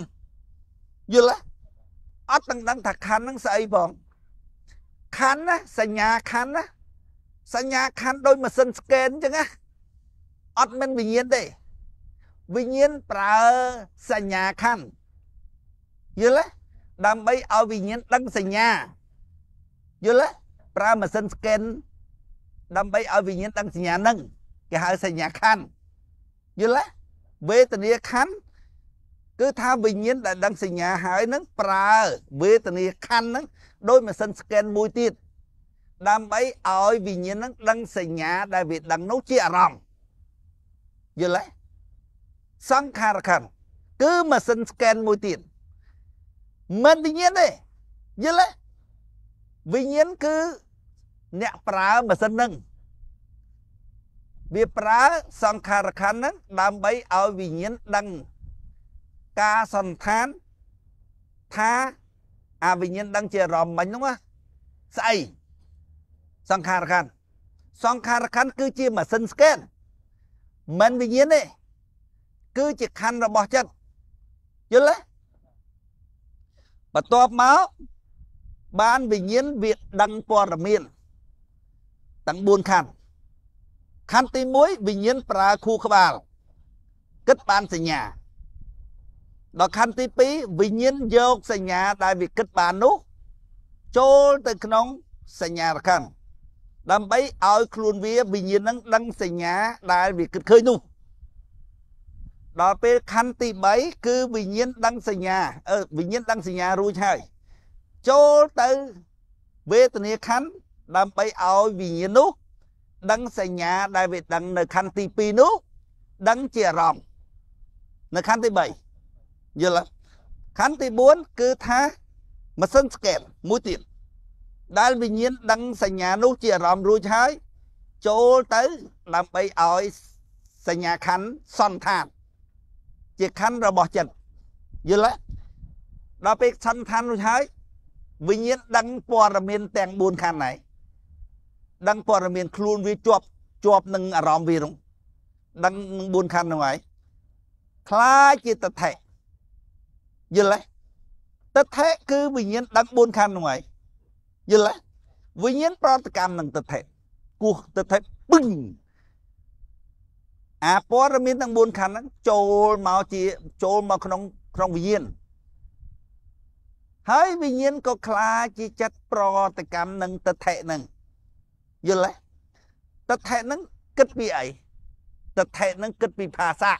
S2: យល់ទេអត់ទាំងដឹងថាខណ្ឌហ្នឹងស្អីផងខណ្ឌណាសញ្ញាខណ្ឌណាសញ្ញាខណ្ឌដោយម៉ាស៊ីនស្កេនអញ្ចឹងណាអត់មានវិញ្ញាណទេវិញ្ញាណប្រើសញ្ញាខណ្ឌយល់ទេដើម្បីឲ្យវិញ្ញាណដឹងសញ្ញាយល់ទេប្រើម៉ាស៊ីនស្កេនដើម្បីឲ្យវិញ្ញាណដឹងសញ្ញានឹងគេហៅសញ្ញាខណ្ឌយល់ទេវេទនាខណ្ឌគឺថាវិញ្ញាណដែលដឹងសញ្ញាហើយនឹងប្រើវេទនាខណ្ឌហ្នឹងដោយម៉ាស៊ីនស្កេនមួយទៀតដើម្បីឲ្យវិញ្ញាណហ្នឹងដឹងសញ្ញាដែលវាដឹងនោះជាអារម្មណ៍យល់ទេសង្ខារខណ្ឌគឺម៉ាស៊ីនស្កេនមួយទៀតមិនវិញ្ញាណទេយល់ទេវិញ្ញាណគឺអ្នកប្រើម៉ាស៊ីននឹងវាប្រើសង្ខារខណ្ឌហ្នឹងដើម្បីឲ្យវិញ្ញាណដឹងការសន្តានថាអាវិញ្ញាណដឹងជាអារម្មណ៍មិញហ្នឹងស្អីសង្ខារខណ្ឌសង្ខារខណ្ឌគឺជាម៉ាស៊ីនស្កេនមិនវិញ្ញាណទេគឺជាខណ្ឌរបស់ចិត្តយល់ទេបន្ទាប់មកបានវិញ្ញាណវាដឹងព័ត៌មានទាំង4ខណ្ឌខណ្ឌទី1វិញ្ញាណប្រើខួរក្បាលគិតបានសញ្ញាដល់ខណ្ឌទី2វិញ្ញាណយកសញ្ញាដែលវាគិតបាននោះចូលទៅក្នុងសញ្ញារខណ្ឌដើម្បីឲ្យខ្លួនវាវិញ្ញាណនឹងដឹងសញ្ញា ដែលវាគិតឃើញនោះដល់ពេលខណ្ឌទី3គឺវិញ្ញាណដឹងសញ្ញាអឺវិញ្ញាណដឹងសញ្ញារួចហើយចូលទៅវេទនាខណ្ឌដើម្បីឲ្យវិញ្ញាណនោះ ដឹងសញ្ញាដែលវាដឹងនៅខណ្ឌទី2នោះដឹងជាអារម្មណ៍នៅខណ្ឌទី3យល់ទេខណ្ឌទី4គឺថាម៉ាស៊ីនស្កេនមួយទៀតដែលវិញ្ញាណដឹងសញ្ញានោះជាអារម្មណ៍រួចហើយចូលទៅដើម្បីឲ្យសញ្ញាខណ្ឌសន្តានជាខណ្ឌរបស់ចិត្តយល់ទេដល់ពេលសន្តានរួចហើយ វិញ្ញាណដឹងព័ត៌មានទាំង4ខណ្ឌហើយដឹងព័ត៌មានខ្លួនវាជាប់ជាប់នឹងអារម្មណ៍វានោះដឹងនឹង4ខណ្ឌហ្នឹងហើយคล้ายជាតថេយល់ទេតថេគឺវិញ្ញាណដឹង4ខណ្ឌហ្នឹងហើយយល់ទេវិញ្ញាណប្រតិកម្មនឹងតថេគោះតថេពឹងអាព័ត៌មានទាំង4ខណ្ឌហ្នឹងចូលមកជាចូលមកក្នុងក្នុងវិញ្ញាណហើយវិញ្ញាណក៏คล้ายជាចិត្តប្រតិកម្មនឹងតថេហ្នឹងយល់ទេតថេនឹងគិតពីអីតថេនឹងគិតពីភាសា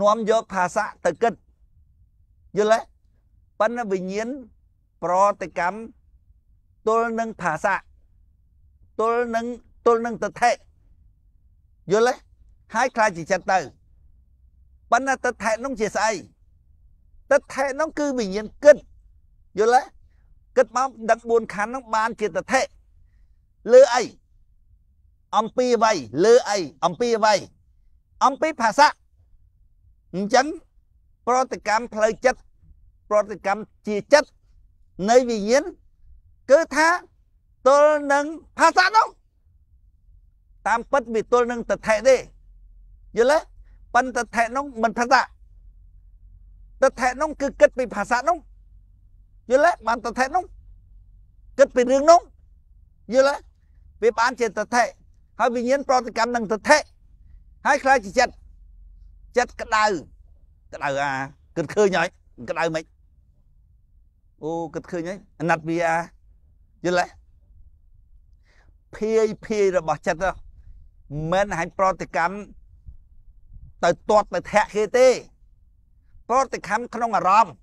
S2: នាំយកភាសាទៅគិតយល់ទេប៉ុន្តែវិញ្ញាណប្រតិកម្មទល់នឹងភាសាទល់នឹងទល់នឹងតថេយល់ទេហើយខ្លាចជាចិត្តទៅប៉ុន្តែតថេនឹងជាស្អីតថេនឹងគឺវិញ្ញាណគិតយល់ទេគិតមកដឹក4ខណ្ឌនឹងបានជាតថេលើអីអំពីអ្វីលើអីអំពីអ្វីអំពីភាសាអញ្ចឹងប្រតិកម្មផ្លូវចិត្តប្រតិកម្មជាចិត្តនៃវិញ្ញាណគឺថាទល់នឹងភាសានោះតាមពិតវាទល់នឹងតថេទេយល់ទេប៉ុន្តែតថេនោះមិនភាសាតថេនោះគឺគិតពីភាសានោះយល់ទេបានតថេនោះគិតពីរឿងនោះយល់ទេវាបានជាទិដ្ឋិហើយវិញ្ញាណប្រតិកម្មនឹងទិដ្ឋិហើយខ្លាចជាចិត្តចិត្តក្តៅក្តៅអាគិតឃើញហើយក្តៅមិនអូគិតឃើញហើយអាណិតវាអាយល់ទេភាយភាយរបស់ចិត្តមិនហាញប្រតិកម្មទៅទាត់ទៅធាក់គេទេ ប្រតិកម្មក្នុងអារម្មណ៍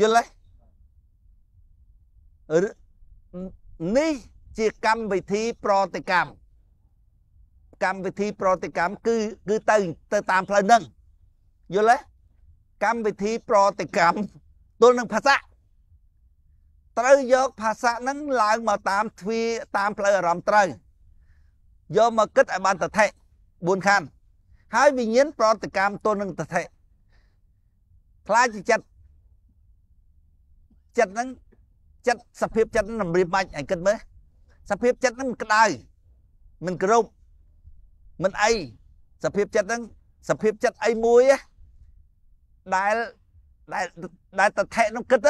S2: យល់ទេនេះជាកម្មវិធីប្រតិកម្មកម្មវិធីប្រតិកម្មគឺគឺទៅទៅតាមផ្លូវនឹងយល់ទេកម្មវិធីប្រតិកម្មទល់នឹងភាសាត្រូវយកភាសាហ្នឹងឡើងមកតាមទ្វាតាមផ្លូវអារម្មណ៍ត្រូវយកមកគិតឲ្យបានតថេ4ខណ្ឌហើយវិញ្ញាណប្រតិកម្មទល់នឹងតថេខ្លាចចិត្តចិត្តហ្នឹងចិត្តសភាពចិត្តនឹងរៀបបាច់ឲ្យគិតមើលសភាពចិត្តហ្នឹងក្តៅមិនគ្រប់មិនអីសភាពចិត្តហ្នឹងសភាពចិត្តអីមួយដែលដែលដែលតថេនឹងគិត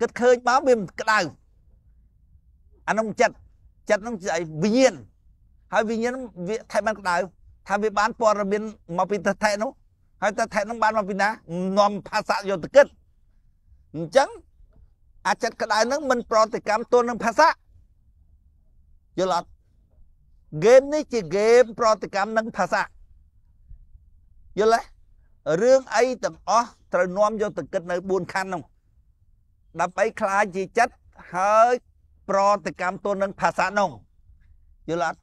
S2: គិតឃើញមកវាក្តៅអានោះចិត្តចិត្តនឹងអីវិញ្ញាណហើយវិញ្ញាណវាថេបានក្តៅថាវាបានព័ត៌មានមកពីតថេនោះហើយតថេនឹងបានមកពីណានាំភាសាយោទគិតអញ្ចឹងអាចិត្តក្តៅនឹងមិនប្រតិកម្មទល់នឹងភាសាយល់អត់ហ្គេមនេះជាហ្គេមប្រតិកម្មនឹងភាសា យល់ទេរឿងអីទាំងអស់ត្រូវនាំយកទៅគិតនៅ4ខណ្ឌនោះដើម្បីខ្លាចជាចិត្តហើយប្រតិកម្មទៅនឹងភាសានោះយល់អត់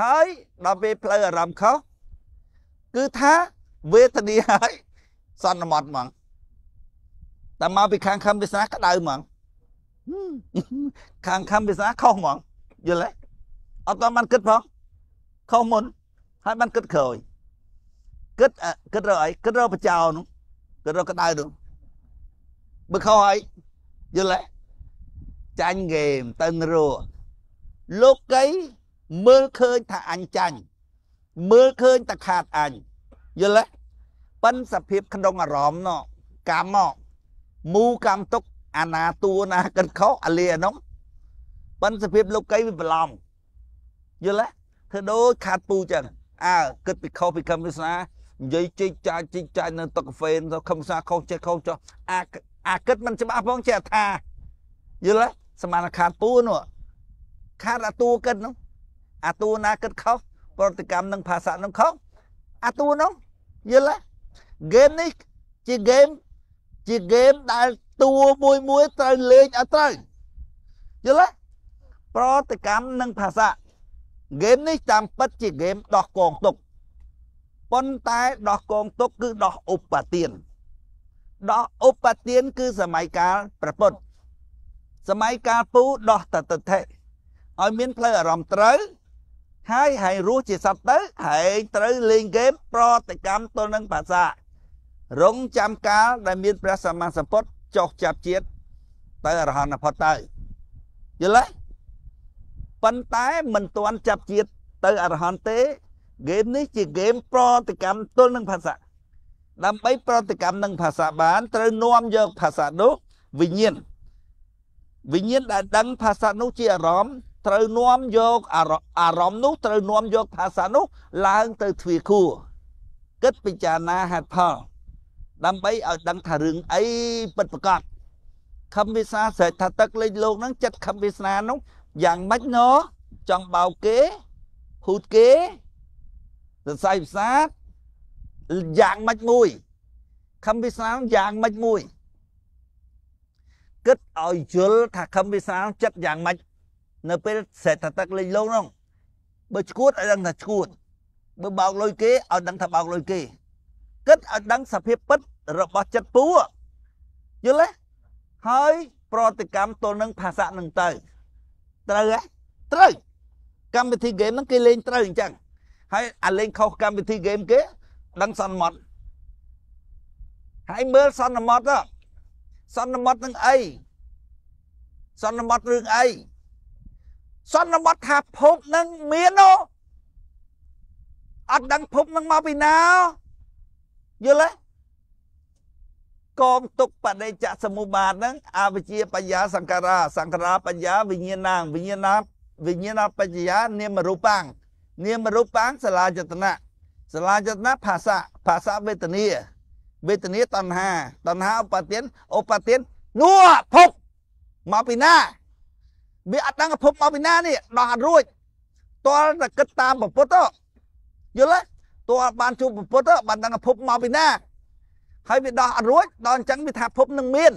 S2: ហើយដល់ពេលផ្លូវអារម្មណ៍ខុសគឺថាវេទនាហើយសន្មត់ហ្មងតែមកពីខាងខំវាសនាក្តៅហ្មងខាងខំវាសនាខុសហ្មងយល់ទេអត់តបានគិតផងខុសមុនហើយបានគិតក្រោយគិតគិតរកអីគិតរកបចោនោះគិតរកក្តៅនោះបើខុសហើយយល់ទេចាញ់ហ្គេមទៅនរោលោកកៃមើលឃើញថាអញចាញ់មើលឃើញតែខាតអញយល់ទេប៉ិនសភាពក្នុងអារម្មណ៍ណកម្មមកមូកម្មទុកអាណាតួណាកិនខុសអលីអានោះប៉ុន្តែសភាពលោកីវាបន្លំយល់ទេធ្វើដូចខាត់ពូចឹងអើគិតពីខុសពីខឹមវាសនានិយាយជីកចាយជីកចាយនៅទឹកកាហ្វេទៅខឹមវាសនាខុសចេះខុសចោះអាអាគិតមិនច្បាស់ផងចេះថាយល់ទេសមានខាត់ពូនោះខាត់អាតួគិតនោះអាតួណាគិតខុសប្រតិកម្មនឹងភាសានឹងខុសអាតួនោះយល់ទេហ្គេមនេះជាហ្គេមជាហ្គេមដែលតួមួយមួយត្រូវលេងឲ្យត្រូវយល់ទេប្រតិកម្មនិងភាសាហ្គេមនេះតាមពិតជាហ្គេមដោះកងទុកប៉ុន្តែដោះកងទុកគឺដោះឧបទានដោះឧបទានគឺសម័យកាលប្រពុតសម័យកាលពូដោះតតិថិឲ្យមានផ្លូវអារម្មណ៍ត្រូវហើយហើយរស់ជាសត្វទៅហើយត្រូវលេងហ្គេមប្រតិកម្មទល់នឹងភាសា រងចាំកាលដែលមានព្រះសម្មាសម្ពុទ្ធចុះចាប់ជាតិទៅអរហន្តផុតទៅយល់ទេប៉ុន្តែមិនទាន់ចាប់ជាតិទៅអរហន្តទេហ្គេមនេះជាហ្គេមប្រតិកម្មទល់នឹងភាសា ដើម្បីប្រតិកម្មនឹងភាសាបានត្រូវនាំយកភាសានោះវិញ្ញាណវិញ្ញាណដែលដឹងភាសានោះជាអារម្មណ៍ត្រូវនាំយកអារម្មណ៍នោះត្រូវនាំយកភាសានោះឡើងទៅទ្វារគូគិតពិចារណាហេតុផលដើម្បីឲ្យដឹងថារឿងអីពិតប្រាកដខំវាសនាស្រេចថាទឹកលេខលោកហ្នឹងចិត្តខំវាសនានោះយ៉ាងម៉េចណោះចង់បោកគេហ៊ូតគេសរសៃផ្សាតយ៉ាងម៉េចមួយខំវិសាលយ៉ាងម៉េចមួយគិតឲ្យយល់ថាខំវិសាលចិត្តយ៉ាងម៉េចនៅពេលសេដ្ឋទឹកលេងលោកនោះបើឈួតឲ្យដឹងថាឈួត បើបោកលុយគេឲ្យដឹងថាបោកលុយគេ គិតឲ្យដឹងសភាពពិតរបស់ចិត្តពូយល់ទេហើយប្រតិកម្មទល់នឹងភាសៈនឹងទៅត្រូវហ៎ត្រូវកម្មវិធីហ្គេមហ្នឹងគេលេងត្រូវអញ្ចឹងហើយអាលេងខុសកម្មវិធីហ្គេមគេដឹងសន្មត់ហើយមើលសន្មត់សន្មត់នឹងអីសន្មត់រឿងអីសន្មត់ថាភពនឹងមានអូអត់ដឹងភពនឹងមកពីណាយល់ទេកងទុកបដិចសមុបាទហ្នឹងអវិជ្ជាបញ្ញាសង្ខារាសង្ខារាបញ្ញាវិញ្ញាណវិញ្ញាណវិញ្ញាណបញ្ញានាមរូបាំងនាមរូបាំងសលាចតនៈសលាចតនៈភាសាភាសាវេទនាវេទនាតណ្ហាតណ្ហាឧបទានឧបទាននោះភពមកពីណាវាអត់ដឹងភពមកពីណានេះដោះអត់រួចតលតែគិតតាមពុទ្ធយល់ទេតលបានជួបពុទ្ធបានដឹងភពមកពីណាហើយវាដោះអត់រួចដល់អញ្ចឹងវាថាភពនឹងមាន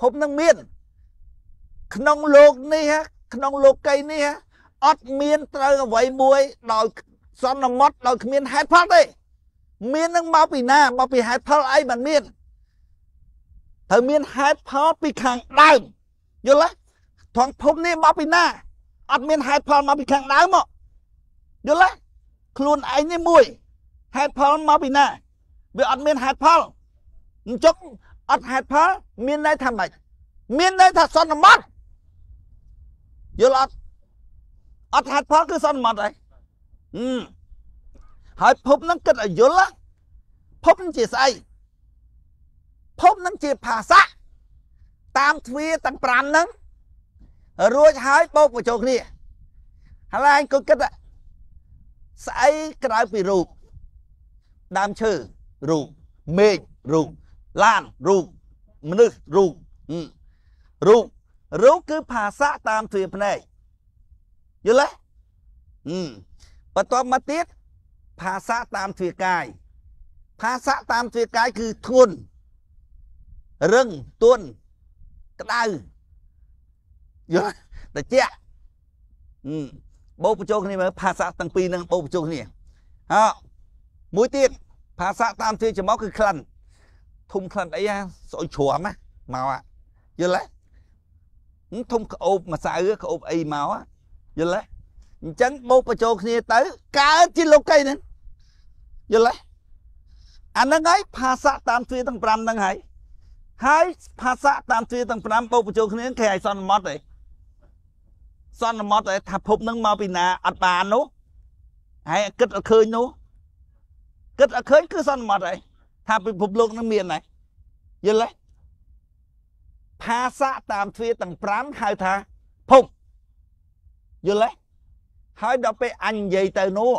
S2: ភពនឹងមាន ក្នុងលោកនេះក្នុងលោកីនេះអត់មានត្រូវអ្វីមួយ ដោយសន្មត់ដោយគ្មានហេតុផលទេ មាននឹងមកពីណាមកពីហេតុផលអីមិនមានត្រូវមានហេតុផលពីខាងដើមយល់ទេថងភពនេះមកពីណាអត់មានហេតុផលមកពីខាងដើមមកយល់ទេខ្លួនឯងនេះមួយហេតុផលមកពីណាវាអត់មានហេតុផលអញ្ចឹងអត់ហេតុផល មានន័យថាម៉េចមានន័យថាសន្មតយល់អត់អត់ហេតុផលគឺសន្មតហើយហើយភពនឹងគិតឲ្យយល់ភពនឹងជាស្អីភពនឹងជាភាសា តាមទ្វាទាំង5ហ្នឹងរួចហើយបោកបញ្ចូលគ្នាហើយឯងក៏គិតស្អីក្រៅពីរូបដើមឈើរូបមេឃរូបឡានរូបមនុស្សរូបរូបរូបគឺភាសាតាមទ្វាភ្នែកយល់ទេបន្ទាប់មកទៀតភាសាតាមទ្វាកាយភាសាតាមទ្វាកាយគឺធ្ងន់រឹងទន់ក្តៅយល់តិចបោកបញ្ចូលគ្នាមើលភាសាទាំងពីរនឹងបោកបញ្ចូលគ្នាហ៎មួយទៀតភាសាតាមទាចំមកគឺក្លិនធុំក្លិនអីហ่ะស្អុយជ្រាំណាមកអាយល់ទេធុំក្អូបម្សៅក្អូបអីមកយល់ទេអញ្ចឹងបោកបញ្ចូលគ្នាទៅកើតជាលោកីហ្នឹងយល់ទេអាហ្នឹងហើយភាសាតាមទ្វាទាំង5ហ្នឹងហើយហើយភាសាតាមទ្វាទាំង5បោកបញ្ចូលគ្នាគេឲ្យសន្មត់ទេសន្មត់ទេថាភពហ្នឹងមកពីណាអត់បាននោះហើយគិតអត់ឃើញនោះគិតឲ្យឃើញគឺសន្មត់ហើយថាពិភពលោកនឹងមានហើយយល់ទេផាសៈតាមទ្វាទាំង5ហៅថាភពយល់ទេហើយដល់ពេលអញនិយាយទៅនោះ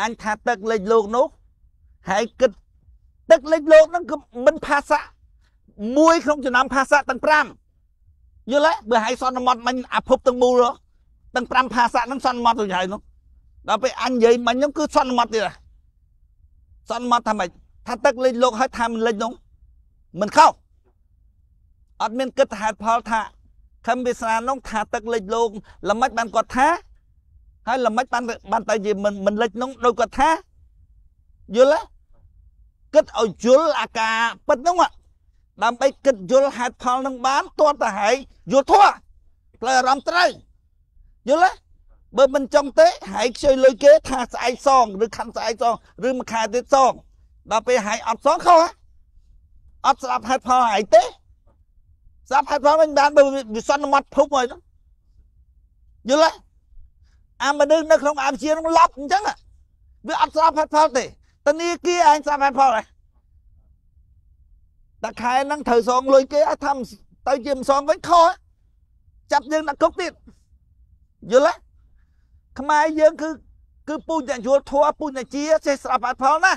S2: អញថាទឹកលិចលោកនោះហើយគិតទឹកលិចលោកហ្នឹងគឺមិនផាសៈមួយក្នុងចំណោមផាសៈទាំង5យល់ទេបើហៅសន្មត់មិញអាភពទាំងមូលទាំង5ផាសៈហ្នឹងសន្មត់ទៅហើយនោះដល់ពេលអញនិយាយមិញហ្នឹងគឺសន្មត់ទៀតហ៎សន្មត់ថាម៉េចថាទឹកលេចលោក ហើយថាមិនលេចនោះមិនខុសអត់មានគិតហេតុផលថាខឹមវាសនានោះថាទឹកលេចលោកល្មិចបានគាត់ថាហើយល្មិចបានបានតែជាមិនមិនលេចនោះដោយគាត់ថាយល់ទេគិតឲ្យយល់អាការពិតនោះដើម្បីគិតយល់ហេតុផលនឹងបានទាល់តែហែងយល់ធัวផ្លូវអារម្មណ៍ត្រូវយល់ទេបើមិនចង់ទេ ហើយខ្ជិលលុយគេថាស្អែកសងឬខាន់ស្អែកសងឬមួយខែទៀតសងដល់ពេលហើយអត់សងខុសអត់ស្ដាប់ហេតុផលហើយទេស្ដាប់ហេតុផលមិនបានបើវាសន្មត់ភពហើយយល់ទេអាមនុស្សនៅក្នុងអាវិជានឹងលប់អញ្ចឹងវាអត់ស្ដាប់ហេតុផលទេតនីគីឯងស្ដាប់ហេតុផលហើយតែខែហ្នឹងត្រូវសងលុយគេថាទៅជាមិនសងវិញខុសចាប់យើងដាក់គុកទៀតយល់ទេខ្មែរយើងគឺគឺពូជអ្នកយល់ធัวពូជអ្នកជាចេះស្ដាប់អត្ថផលណា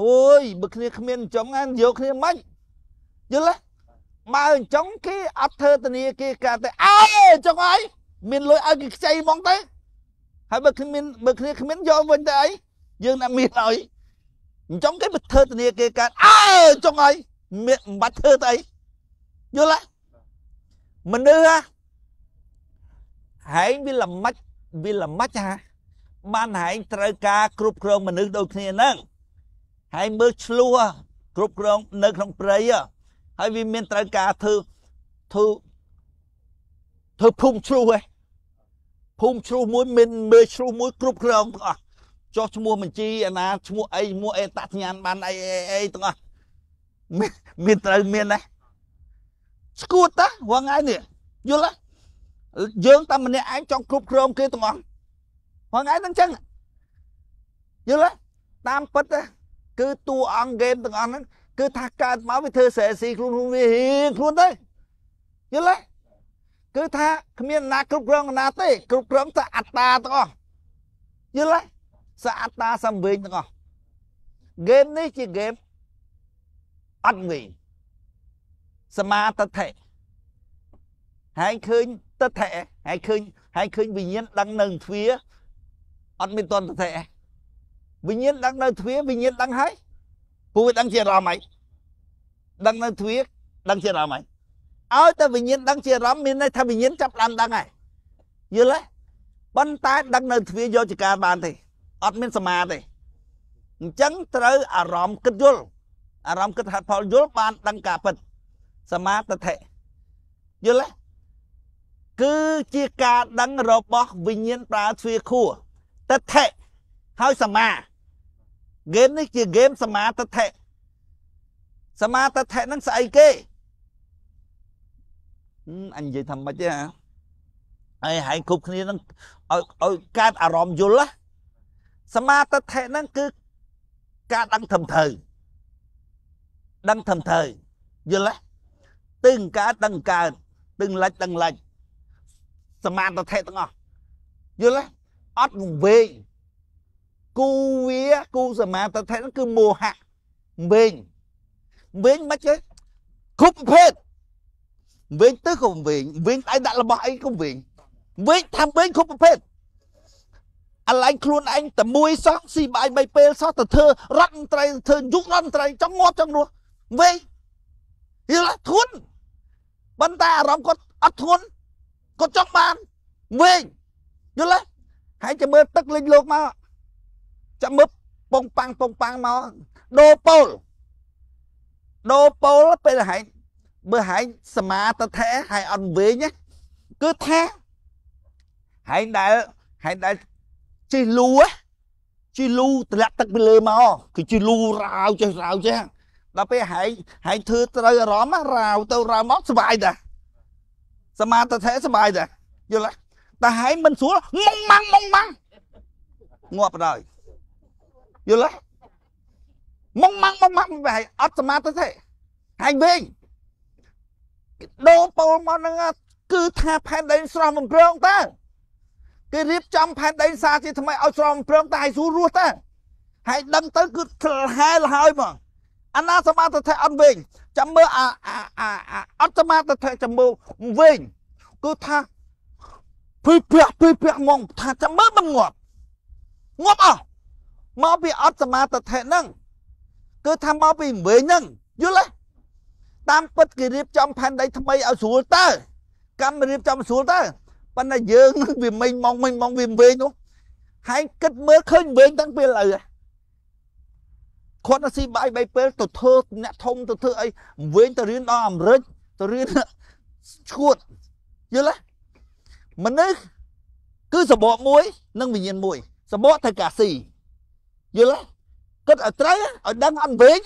S2: អូយបើគ្នាគ្មានចំហ្នឹងយកគ្នាមិនយល់ទេបើអញ្ចឹងគេអត់ធ្វើធនាគារកាតែអើអញ្ចឹងហើយមានលុយឲ្យគេខ្ចីហ្មងទៅហើយបើគ្មានបើគ្នាគ្មានយកវិញទៅអីយើងតែមានឲ្យអញ្ចឹងគេបើធ្វើធនាគារកាអើអញ្ចឹងហើយមានមិនបាច់ធ្វើទៅអីយល់ទេមនុស្សហ៎ហែងវាល្មិចវាល្មិចហ่าបានហែងត្រូវការគ្រប់គ្រងមនុស្សដូចគ្នាហ្នឹងហើយមើលឆ្លោះគ្រប់គ្រងនៅក្នុងព្រៃហើយវាមានត្រូវការធ្វើធ្វើធ្វើភូមិឆ្លោះឯងភូមិឆ្លោះមួយមានមើលឆ្លោះមួយគ្រប់គ្រងទាំងអស់ចោះឈ្មោះបញ្ជីអាណាឈ្មោះអីឈ្មោះអេតសញ្ញាណបានអីអីអីទាំងអស់មានត្រូវមានណាស្គួតតាហងៃនេះយល់ទេយើងតែម្នាក់ឯងចង់គ្រប់គ្រងគេទាំងអស់ហ្នឹងឯងហ្នឹងចឹងយល់ទេតាមពិតគឺតួអង្គហ្គេមទាំងអស់ហ្នឹងគឺថាកើតមកវាធ្វើស្រែស៊ីខ្លួនខ្លួនវារៀងខ្លួនទៅយល់ទេគឺថាគ្មានណាគ្រប់គ្រងណាទេ គ្រប់គ្រងតែអត្តាទាំងអស់យល់ទេសាអត្តាសំវិញទាំងអស់ហ្គេមនេះជាហ្គេមអត់វិញសមាតតិហើយឃើញទិដ្ឋិហើយឃើញហើយឃើញវិញ្ញាណដឹងនៅទ្វាអត់មានតន់ទិដ្ឋិវិញ្ញាណដឹងនៅទ្វាវិញ្ញាណដឹងហើយពូវាដឹងជាអារម្មណ៍ហីដឹងនៅទ្វាដឹងជាអារម្មណ៍ហីឲ្យតែវិញ្ញាណដឹងជាអារម្មណ៍មានន័យថាវិញ្ញាណចាប់ដើមដឹងហើយយល់ទេប៉ុន្តែដឹងនៅទ្វាយកជាការបានទេអត់មានសមាទេអញ្ចឹងត្រូវអារម្មណ៍គិតយល់អារម្មណ៍គិតហេតុផលយល់បាន ដឹងការពិតសមាតិដ្ឋិយល់ទេគឺជាការដឹងរបស់ វិញ្ញាណប្រើទ្វាខួរតថេហើយសមាហ្គេមនេះជាហ្គេមសមាតថេសមាតថេហ្នឹងស្អីគេអញនិយាយថាម៉េចទេហើយហែងគ្រប់គ្នាហ្នឹងឲ្យឲ្យកើតអារម្មណ៍យល់ណាសមាតថេហ្នឹងគឺការដឹងត្រឹមត្រូវដឹងត្រឹមត្រូវយល់ទេទឹងកើតដឹងកើតទឹងលិចដឹងលិចសមាន្តថេទាំងអស់យល់ទេអត់ងវែងគូវាគូសមាន្តថេហ្នឹងគឺមោហៈវែងវែងមិនគេគ្រប់ប្រភេទវែងទៅក៏វែងវែងដៃដាក់របស់អីក៏វែងវែងថាវែងគ្រប់ប្រភេទអលែងខ្លួនឯងតែមួយសោះស៊ីបាយបីពេលសោះទៅធ្វើរដ្ឋមន្ត្រីធ្វើយុគរដ្ឋមន្ត្រីចង់ងាប់ចង់រស់វែងយល់ធន់ប៉ុន្តែអារម្មណ៍គាត់អត់ធន់គាត់ចង់បានវិញយល់ទេហើយចាំមើលទឹកលេងលោកមកចាំមើលពងប៉ាំងពងប៉ាំងមកដូប៉ូលដូប៉ូលពេលហែងបើហែងសមាតថេហើយអត់វិញគឺថាហែងដែលហែងដែលជិះលូជិះលូតម្លាក់ទឹកពីលើមកគឺជិះលូរាវចេះរាវចេះដល់ពេលហែងហែងធ្វើត្រូវអារម្មណ៍រាវទៅរាវមកស្វាយតាសមាធិសบายដែរយល់ទេតែហែងមិនស្រួលម៉ងម៉ាំងម៉ងម៉ាំងងាប់បណ្ដោយយល់ទេម៉ងម៉ាំងម៉ងម៉ាំងមិនហែងអត់សមាធិទេហែងវិញដោពោលមកហ្នឹងគឺថាផែនដីស្រស់មិនប្រងតើគេរៀបចំផែនដី សាជាថ្មីឲ្យស្រស់មិនប្រងតើឲ្យស្រួលរស់តើហើយដឹងទៅគឺលហែលហើយហ្មងអាណាសមត្ថធិអត់វិញចាំមើលអាអាអត់សមត្ថធិចាំមើលវិញគឺថាភីភះភីភះមកថាចាំមើលមិនងាប់ងាប់អស់មកពីអត់សមត្ថធិហ្នឹងគឺថាមកពីវិញហ្នឹងយល់ទេតាមពិតគេរៀបចំផែនដីថ្មីឲ្យស្រួលទៅកម្មរៀបចំស្រួលទៅប៉ុន្តែយើងនឹងវាមិញមកមិញមកវាវិញនោះហើយគិតមើលឃើញវិញតាំងពីឥឡូវហ្នឹងគាត់ទៅស៊ីបាយ3ពេលទៅធ្វើអ្នកធំទៅធ្វើអីវិញទៅរៀនដល់អាមេរិកទៅរៀនឈួតយល់ទេមនុស្សគឺសបកមួយ និងវិញ្ញាណមួយសបកត្រូវការស៊ីយល់ទេគិតឲ្យត្រូវឲ្យដឹងអត់វិញ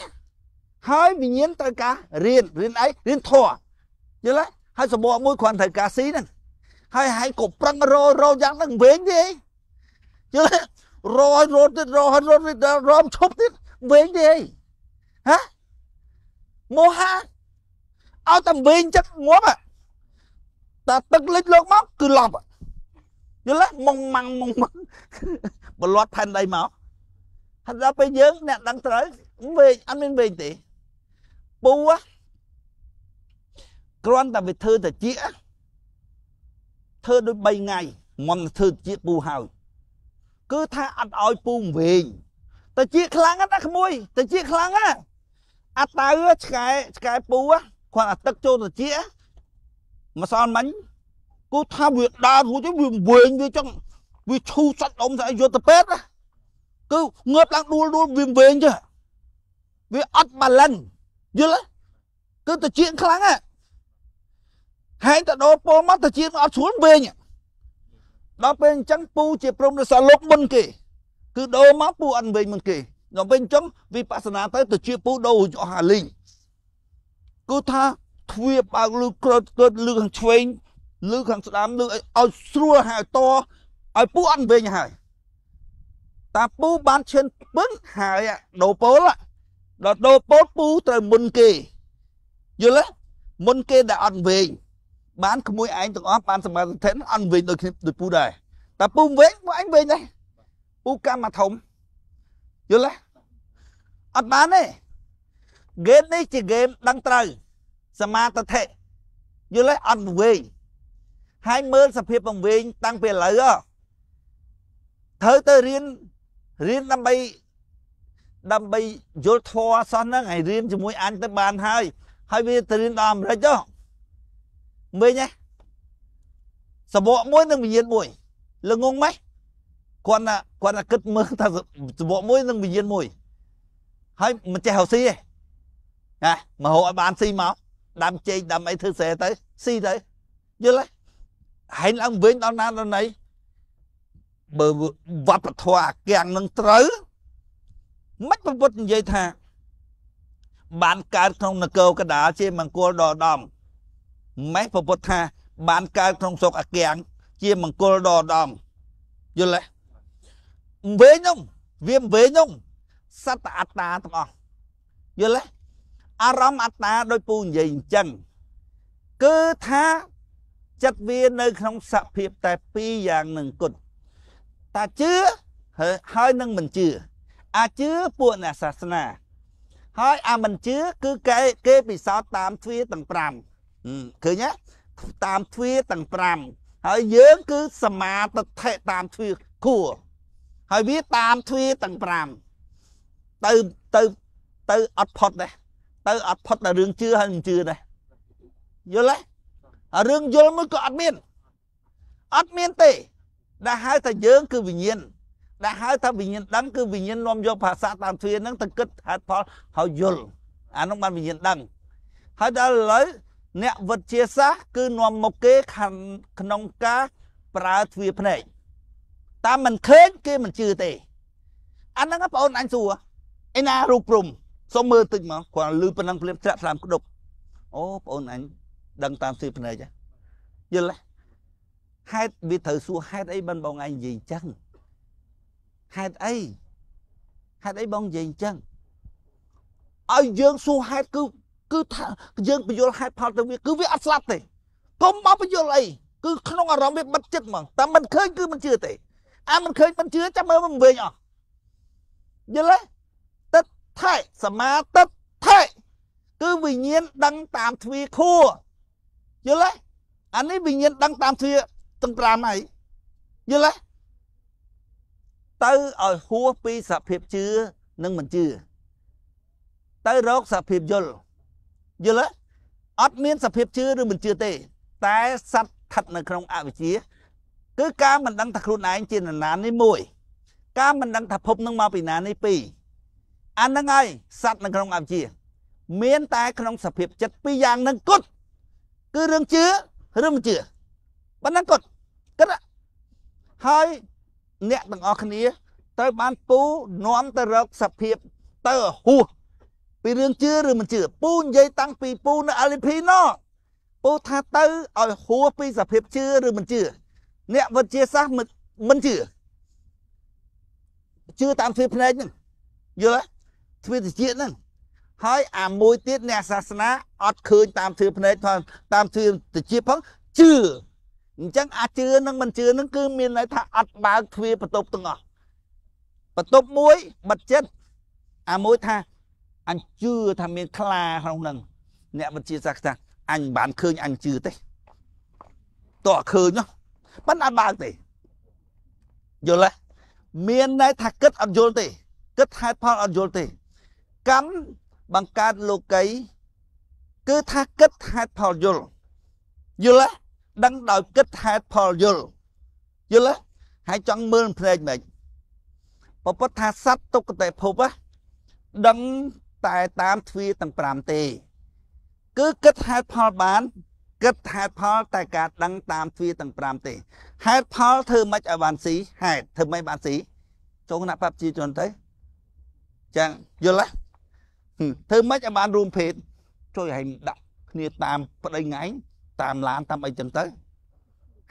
S2: ហើយវិញ្ញាណត្រូវការរៀនរៀនអីរៀនធម៌យល់ទេហើយសបកមួយគ្រាន់ត្រូវការស៊ីហ្នឹងហើយហើយក៏ប្រឹងរោរោយ៉ាងហ្នឹងវិញទេយល់ទេរោរោទៀតរោរោទៀតរោមឈប់ទៀតវិញទេអីហ៎មោហៈឲ្យតែវិញចិត្តងាប់តែទឹកលិចលោកមកគឺឡប់យល់ទេមុងម៉ាំងមុងម៉ាំងបលាត់ផែនដីមកហើយដល់ពេលយើងអ្នកដឹងត្រូវវិញអត់មានវិញទេពូគ្រាន់តែវាធ្វើតាជាធ្វើដូច3ថ្ងៃមុនធ្វើជាពូហើយគឺថាអត់ឲ្យពូវិញតាជាខ្លាំងណាក្មួយតាជាខ្លាំងណាអាតៅឆ្កែឆ្កែពូគាត់អាទឹកចូលតាជាម្សិលមិញគូថាវាដើររួចវាវែងវាចឹងវាឈូសាច់អ៊ំស្អីយកទៅពេទ្យគឺងើបឡើងដួលដួលវាវែងចឹងវាអត់ balance យល់គឺតាជាខ្លាំងណាហែងទៅដោពោមកតាជាអត់ស្រួលវែងដល់ពេលអញ្ចឹងពូជាព្រំរសលោកមុនគេគឺដូរមកពូអត់វិញមុនគេដល់វិញចឹងវិបស្សនាទៅទៅជាពូដូរអស់អាលីងគូថាទ្វាបើកលឺក្រត់ក្រត់លឺខាងឆ្វេងលឺខាងស្ដាំលឺឲ្យស្រួលហើយតឲ្យពូអត់វិញហើយតាពូបានឈិនពឹងហើយដូរពលដល់ដូរពលពូត្រូវមុនគេយល់ទេមុនគេដែលអត់វិញបាន ក្មួយឯងទាំងអស់បានសម្បត្តិអត់វិញដូចគ្នាដូចពូដែរតាពូវិញពូឯងវិញដែរឧកម្មធំយល់ទេអត់បានទេហ្គេមនេះជាហ្គេមដឹងត្រូវសមាទិដ្ឋិយល់ទេអត់វែងហើយមើលសភាពវែងតាំងពីឥឡូវត្រូវទៅរៀនរៀនដើម្បីដើម្បីយល់ធម៌សោះហ្នឹងហើយរៀនជាមួយអញទៅបានហើយហើយវាទៅរៀនដល់អាមេរិកចុះវិញហ៎សបកមួយនិងវិញ្ញាណមួយល្ងងម៉េះគាត់ណាគាត់ណាគិតមើលថាសវកមួយនិងវិញ្ញាណមួយហើយមិនចេះហៅស៊ីទេណាមកហៅឲ្យបានស៊ីមកដាំចេកដាំអីធ្វើស្រែទៅស៊ីទៅយល់ទេហែងឡើងវិញដល់ណាដល់ណីបើវប្បធម៌អាកាំងនឹងត្រូវមិនប្រពុតនិយាយថាបានកើតក្នុងនគរកដាលជាមង្គលដល់ដំម៉េះប្រពុតថាបានកើតក្នុងសុកអាកាំងជាមង្គលដល់ដំយល់ទេវិញនោះវាវិញនោះសត្វអត្តាទាំងអស់យល់ទេអារម្មណ៍អត្តាដោយពូនិយាយអញ្ចឹងគឺថាចិត្តវានៅក្នុងសភាពតែពីរយ៉ាងនឹងគត់តាជឿហើយនឹងមិនជឿអាជឿពួកអ្នកសាសនា ហើយអាមិនជឿគឺគេគេពិសោធន៍តាមទ្វាទាំង5ឃើញទេតាមទ្វាទាំង5ហើយយើង គឺសមាទិដ្ឋិតាមទ្វាគួរហើយវាតាមទ្វារទាំង5ទៅទៅទៅអត់ផុតដែរទៅអត់ផុតដល់រឿងជឿហើយមិនជឿដែរយល់ទេហើយរឿងយល់មួយក៏អត់មានអត់មានទេ ដែលហៅថាយើងគឺវិញ្ញាណដែលហៅថាវិញ្ញាណដឹងគឺវិញ្ញាណនាំយកភាសាតាមទ្វារហ្នឹងទៅគិតហេតុផលហើយយល់អានោះបានវិញ្ញាណដឹងហើយដល់ឥឡូវអ្នកវិទ្យាសាស្ត្រគឺនាំមកគេក្នុងការប្រើទ្វារភ្នែកតាមមិនឃើញគេមិនជឿទេអាហ្នឹងបងអូនអញសួរឯណារូបព្រំសុំមើលតិចមកគាត់លឺប៉ុណ្ណឹងភ្លាមត្រាក់ស្លាមក្ដុកអូបងអូនអញដឹងតាមស៊ីភ្នែកហ៎យល់ទេហេតុវាត្រូវសួរហេតុអីបានបងឯងនិយាយអញ្ចឹងហេតុអីហេតុអីបងនិយាយអញ្ចឹងឲ្យយើងសួរហេតុគឺគឺថាយើងបញ្យល់ហេតុផលទៅវាគឺវាអត់ស្លាប់ទេកុំមកបញ្យល់អីគឺក្នុងអារម្មណ៍វាបិទចិត្តហ្មងតែមិនឃើញគឺមិនជឿទេអាមិនឃើញមិនជឿចាំមើលមិនវិញអស់យល់ទេទឹកថៃសមាទឹកថៃគឺវិញ្ញាណដឹងតាមទ្វាខួរយល់ទេអានេះវិញ្ញាណដឹងតាមទ្វាទាំង5ហើយយល់ទេទៅឲ្យហួសពីសភាពជឿនិងមិនជឿទៅរកសភាពយល់យល់ទេអត់មានសភាពជឿឬមិនជឿទេ តែសត្វស្ថិតនៅក្នុងអវិជ្ជាគឺការមិនដឹងថាខ្លួនឯងជានរណានេះមួយការមិនដឹងថាភពនឹងមកពីណានេះពីរអានឹងហើយសัตว์នៅក្នុងអវិជ្ជា មានតែក្នុងសភាពចិត្តពីរយ៉ាងនឹងគត់គឺរឿងជឿរឿងមិនជឿប៉ុណ្ណឹងគត់គិតហើយអ្នកទាំងអស់គ្នាត្រូវបានពូនាំទៅរកសភាពទៅហួសពីរឿងជឿឬមិនជឿពូនិយាយតាំងពីពូនៅអលីភីណូពូថាទៅឲ្យហួសពីសភាពជឿឬមិនជឿអ្នកវិទ្យាសាស្ត្រមិនជឿជឿតាមទ្វារភ្នែកហ្នឹងយល់ទេទ្វារតិចហ្នឹងហើយអាមួយទៀតអ្នកសាសនាអត់ឃើញតាមទ្វារភ្នែកផងតាមទ្វារតិចផងជឿអញ្ចឹងអាចជឿនឹងមិនជឿនឹងគឺ មានន័យថាអត់បើកទ្វារបន្ទប់ទាំងអស់បន្ទប់មួយបិទចិត្តអាមួយថាអញជឿថាមាន ខ្លាក្នុងនឹង អ្នកវិទ្យាសាស្ត្រអញមិនបានឃើញអញជឿទេតើឃើញនោះប៉ិនអត់បើកទេយល់ទេមានន័យថាគិតអត់យល់ទេគិតហេតុផលអត់យល់ទេកម្មបង្កើតលោកី គឺថាគិតហេតុផលយល់យល់ទេដឹងដោយគិតហេតុផលយល់យល់ទេហើយចង់មើលភ្នែកមិនបពុតថាសត្វទុគតិភពដឹងតែតាមទ្វាទាំង5ទេ គឺគិតហេតុផលបានគិតហេតុផលតែការដឹងតាមទ្វាទាំង5ទេហេតុផលធ្វើមិនឲ្យបានស៊ីហេតុធ្វើមិនបានស៊ីចូលគណៈបព្វជិជនទៅចឹងយល់ទេធ្វើមិនឲ្យបានរួមភេទជួយឲ្យដាក់គ្នាតាមប្តីងៃតាមឡានតាមអីចឹងទៅ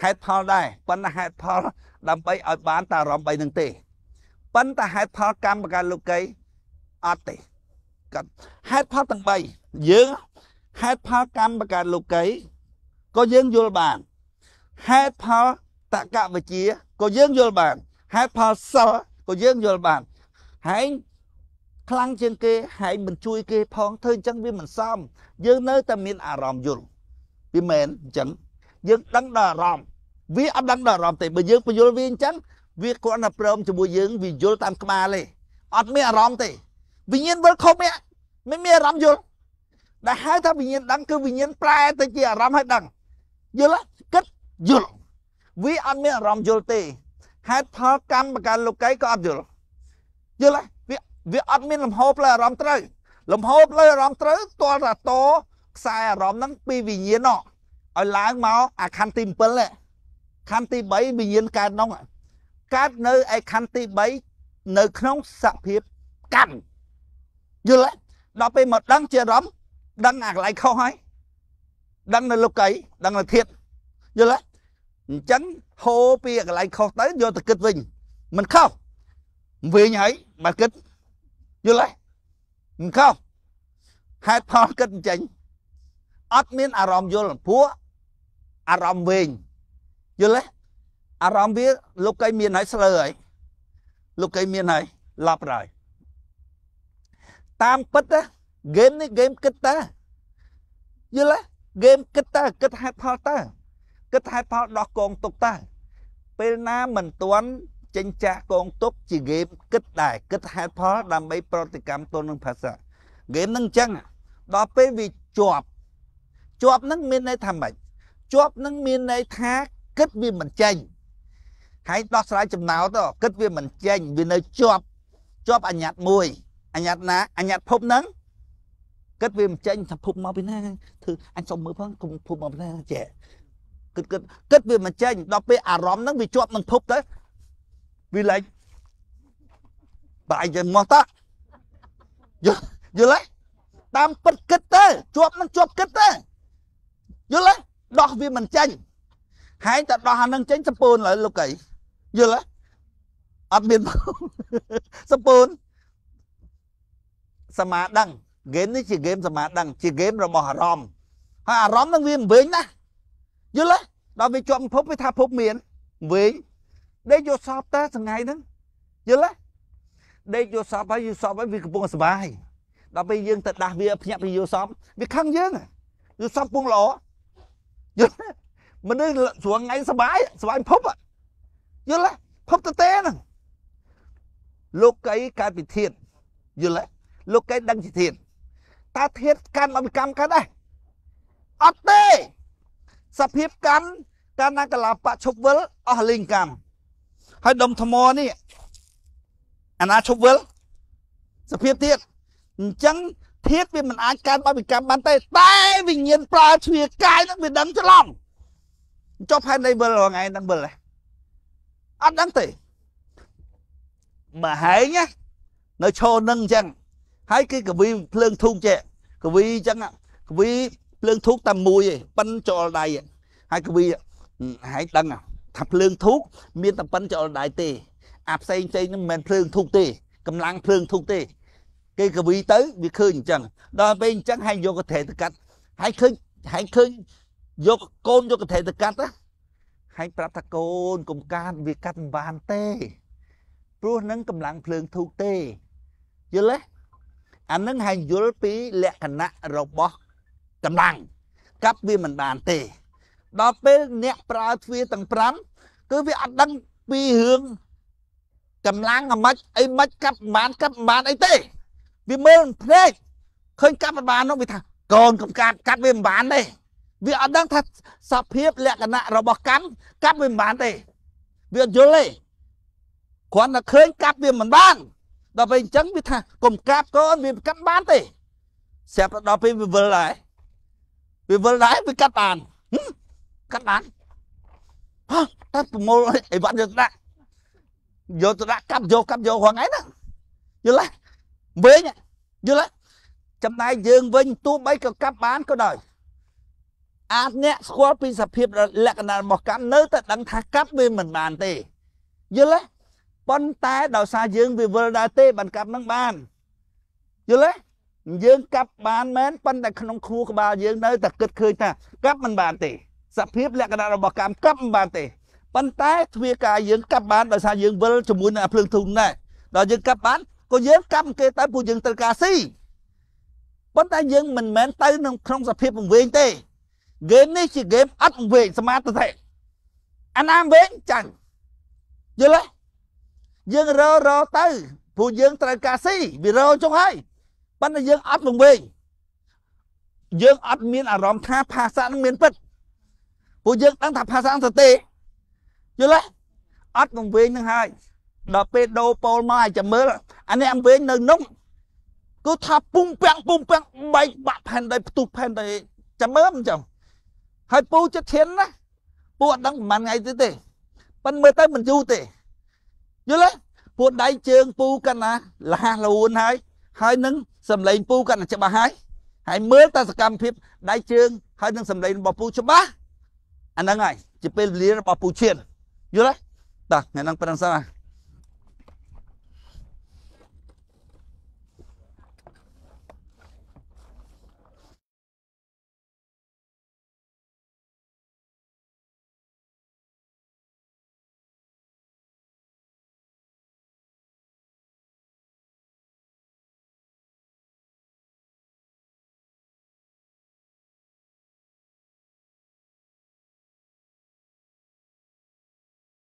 S2: ហេតុផលដែរប៉ុន្តែហេតុផលដើម្បីឲ្យបានតារំបីនឹងទេប៉ុន្តែហេតុផលកម្មបកាលោកីអត់ទេគាត់ហេតុផលទាំង3យើងហេតុផលកម្មបកាលោកីក៏យើងយល់បានហេតុផលតកវិជាក៏យើងយល់បានហេតុផលសិលក៏យើងយល់បានហើយខ្លាំងជាងគេហើយមិនជួយគេផងធ្វើអញ្ចឹងវាមិនសមយើងនៅតែមានអារម្មណ៍យល់វាមែនអញ្ចឹងយើងដឹងដល់អារម្មណ៍វាអត់ដឹងដល់អារម្មណ៍ទេបើយើងពយល់វាអញ្ចឹងវាគ្រាន់តែព្រមជាមួយយើងវាយល់តាមក្បាលទេអត់មានអារម្មណ៍ទេវិញ្ញាណវិលខុសមិនមានអារម្មណ៍យល់ដែលហៅថាវិញ្ញាណដឹងគឺវិញ្ញាណប្រែទៅជាអារម្មណ៍ឲ្យដឹងយល់គិតយល់វាអត់មានអារម្មណ៍យល់ទេហេតុផលកម្មបការលោកីក៏អត់យល់យល់វាវាអត់មានលំហផ្លូវអារម្មណ៍ត្រូវលំហផ្លូវអារម្មណ៍ត្រូវទាល់តែតខ្សែអារម្មណ៍ហ្នឹងពីវិញ្ញាណឲ្យឡើងមកអាខណ្ឌទី7នេះខណ្ឌទី3វិញ្ញាណកើតនោះកើតនៅឯខណ្ឌទី3នៅក្នុងសភាពកម្មយល់ទេដល់ពេលមកដឹងជាអារម្មណ៍ដឹងអាកន្លែងខុសហើយដឹងនៅលោកីដឹងនៅធាតយល់ទេអញ្ចឹងហូរពីកន្លែងខុសទៅយកទៅគិតវិញមិនខុសវិញហើយបើគិតយល់ទេមិនខុសហេតុផលគិតចេញអត់មានអារម្មណ៍យល់ព្រោះអារម្មណ៍វិញយល់ទេអារម្មណ៍វាលោកកៃមានហើយស្លើហើយលោកកៃមានហើយឡាប់ហើយតាមពិតហ្គេមនេះហ្គេមគិតតាយល់ទេគេគិតតើគិតហេតុផលតើគិតហេតុផលដោះកងទុកតើពេលណាមិនទាន់ចិញ្ចាក់កងទុកជាហ្គេមគិតដែរគិតហេតុផលដើម្បីប្រតិកម្មទល់នឹងភាសាហ្គេមនឹងអញ្ចឹងដល់ពេលវាជាប់ជាប់នឹងមានន័យថាម៉េចជាប់នឹងមានន័យថាគិតវាមិនចេញហើយដោះស្រាយចំណោទគិតវាមិនចេញ វានៅជាប់ជាប់អញ្ញត្តិមួយអញ្ញត្តិណា អញ្ញត្តិភពនឹងគិតវាមិនចេញថាភពមកពីណាធ្វើអញសុំមើលផងគុំភពមកពីណាចេះគិតគិតគិតវាមិនចេញដល់ពេលអារម្មណ៍ហ្នឹងវាជាប់នឹងភពទៅវាលែងបើអញចេះមកតោះយល់យល់ទេតាមពិតគិតទៅជាប់នឹងជាប់គិតទៅយល់ទេដោះវាមិនចេញហែងតែដោះអានឹងចេញសពូនឡើយលោកអីយល់ទេអត់មានសពូនសមាដឹងហ្គេមនេះជាហ្គេមសមាដឹងជាហ្គេមរបស់អារម្មណ៍ហើយអារម្មណ៍នឹងវាវែងណាស់យល់ទេដល់វាជាប់ភពវាថាភពមានវែងដេកយកសពតើថ្ងៃហ្នឹងយល់ទេដេកយកសពហើយយកសពហើយវាកំពុងសុបាយដល់ពេលយើងទៅដាស់វាភ្ញាក់ពីយកសពវាខឹងយើងយកសពពងល្អយល់ទេមនុស្សស្រួងថ្ងៃសុបាយសុបាយភពយល់ទេភពតទេហ្នឹងលោកកៃកើតពីធាតយល់ទេលោកកៃដឹងជាធាតតើធៀបកាន់អត់កម្មកើតដែរអត់ទេសភាពកម្មកាលណាកលាបៈឈប់វិលអស់លេងកម្មហើយដុំថ្មនេះអាណាឈប់វិលសភាពទៀតអញ្ចឹងធាតវាមិនអាចកើតបវិកម្មបានទេ តែវិញ្ញាណប្រើជ្រាកាយនឹងវាដឹងច្រឡំចុះផែននៃវិលរងៃនឹងវិលអត់ដឹងទេបើហែងណានៅឈរនឹងអញ្ចឹងហើយគឺកវីភ្លើងធូងចេះកវីអញ្ចឹងកវីភ្លើងធូបតែមួយឯងប៉ិនចូលដៃហើយកវីហើយដឹងថាភ្លើងធូបមានតែប៉ិនចូលដៃទេអាផ្សេងផ្សេងហ្នឹងមិនមែនភ្លើងធូបទេកម្លាំងភ្លើងធូបទេគេកវីទៅវាឃើញអញ្ចឹងដល់ពេលអញ្ចឹងហើយយកកត្រេទៅកាត់ហើយឃើញហើយឃើញយកកូនយកកត្រេទៅកាត់ណាហើយប្រាប់ថាកូនកុំកាត់វាកាត់មិនបានទេ ព្រោះនឹងកម្លាំងភ្លើងធូបទេយល់ទេអានឹងហើយយល់ពីលក្ខណៈរបស់កម្លាំងកាប់វាមិនបានទេដល់ពេលអ្នកប្រើទ្វារទាំង5គឺវាអត់ដឹងពីរឿងកម្លាំងអាម៉េចអីម៉េចកាប់មិនបានកាប់មិនបានអីទេ វាមើលភ្នែកឃើញកាប់មិនបាននោះវាថាកូនកំកាត់កាត់វាមិនបានទេ វាអត់ដឹងថាសភាពលក្ខណៈរបស់កម្មកាប់វាមិនបានទេវាអត់យល់ទេគ្រាន់តែឃើញកាប់វាមិនបានដល់ពេលអញ្ចឹងវាថាកុំកាប់កូនវាកាត់បានទេស្រាប់ដល់ពេលវាវិលដែរវាវិលដែរវាកាត់បានកាត់បានហ៎តែប្រមូលអីវ៉ាន់យកទៅដាក់យកទៅដាក់កាប់យកកាប់យកហ្នឹងឯណាយល់ទេវិញយល់ទេចំណែកយើងវិញទោះបីក៏កាប់បានក៏ដោយអាចអ្នកស្គាល់ពីសភាពលក្ខណៈរបស់កម្មនៅតែដឹងថាកាប់វាមិនបានទេយល់ទេប៉ុន្តែដោយសារយើងវាវិលដែរទេ បានកាប់នឹងបានយល់ទេយើងកាប់បានមែនប៉ុន្តែក្នុងខួរក្បាលយើងនៅតែគិតឃើញថាកាប់មិនបានទេសភាព លក្ខណៈរបស់កម្មកាប់មិនបានទេប៉ុន្តែទ្វាការយើងកាប់បានដោយសារយើងវិលជាមួយនឹងអាភ្លើងធូនដែរដល់យើងកាប់បានក៏យើងកាប់គេទៅពួកយើងត្រូវការស៊ីប៉ុន្តែយើងមិនមែនទៅក្នុងក្នុងសភាពវង្វេងទេ game នេះជា game អត់វង្វេងសមាធិអាណាវង្វេងចាញ់យល់ទេយើងររទៅព្រោះយើងត្រូវការស៊ីវារចុះហើយប៉ុន្តែយើងអត់លងវែងយើងអត់មានអារម្មណ៍ថាភាសានឹងមានពិតព្រោះយើងដឹងថាភាសាសតិយល់ទេអត់លងវែងនឹងហើយដល់ពេលដោពោលមកឲ្យចាំមើលអានេះអង្គវែងនៅនោះគឺថាពុំពាំងពុំពាំងបែកបាក់ផែនដីផ្ទុះផែនដីចាំមើលមិនចាំហើយពូចិត្តធានណាពូអត់ដឹងប្រហែលថ្ងៃទៀតទេប៉ិនមើលទៅមិនយូរទេយល់ទេពួកដៃជើងពូកាន់ណាលះលួនហើយហើយនឹងសំឡេង ពូកាន់តែច្បាស់ហើយហើយមើលតែសកម្មភាពដៃជើង ហើយនឹងសំឡេងរបស់ពូច្បាស់អាហ្នឹងហើយជាពេលវេលារបស់ពូឈៀនយល់ទេតោះថ្ងៃហ្នឹងប៉ុណ្្នឹងសិនណា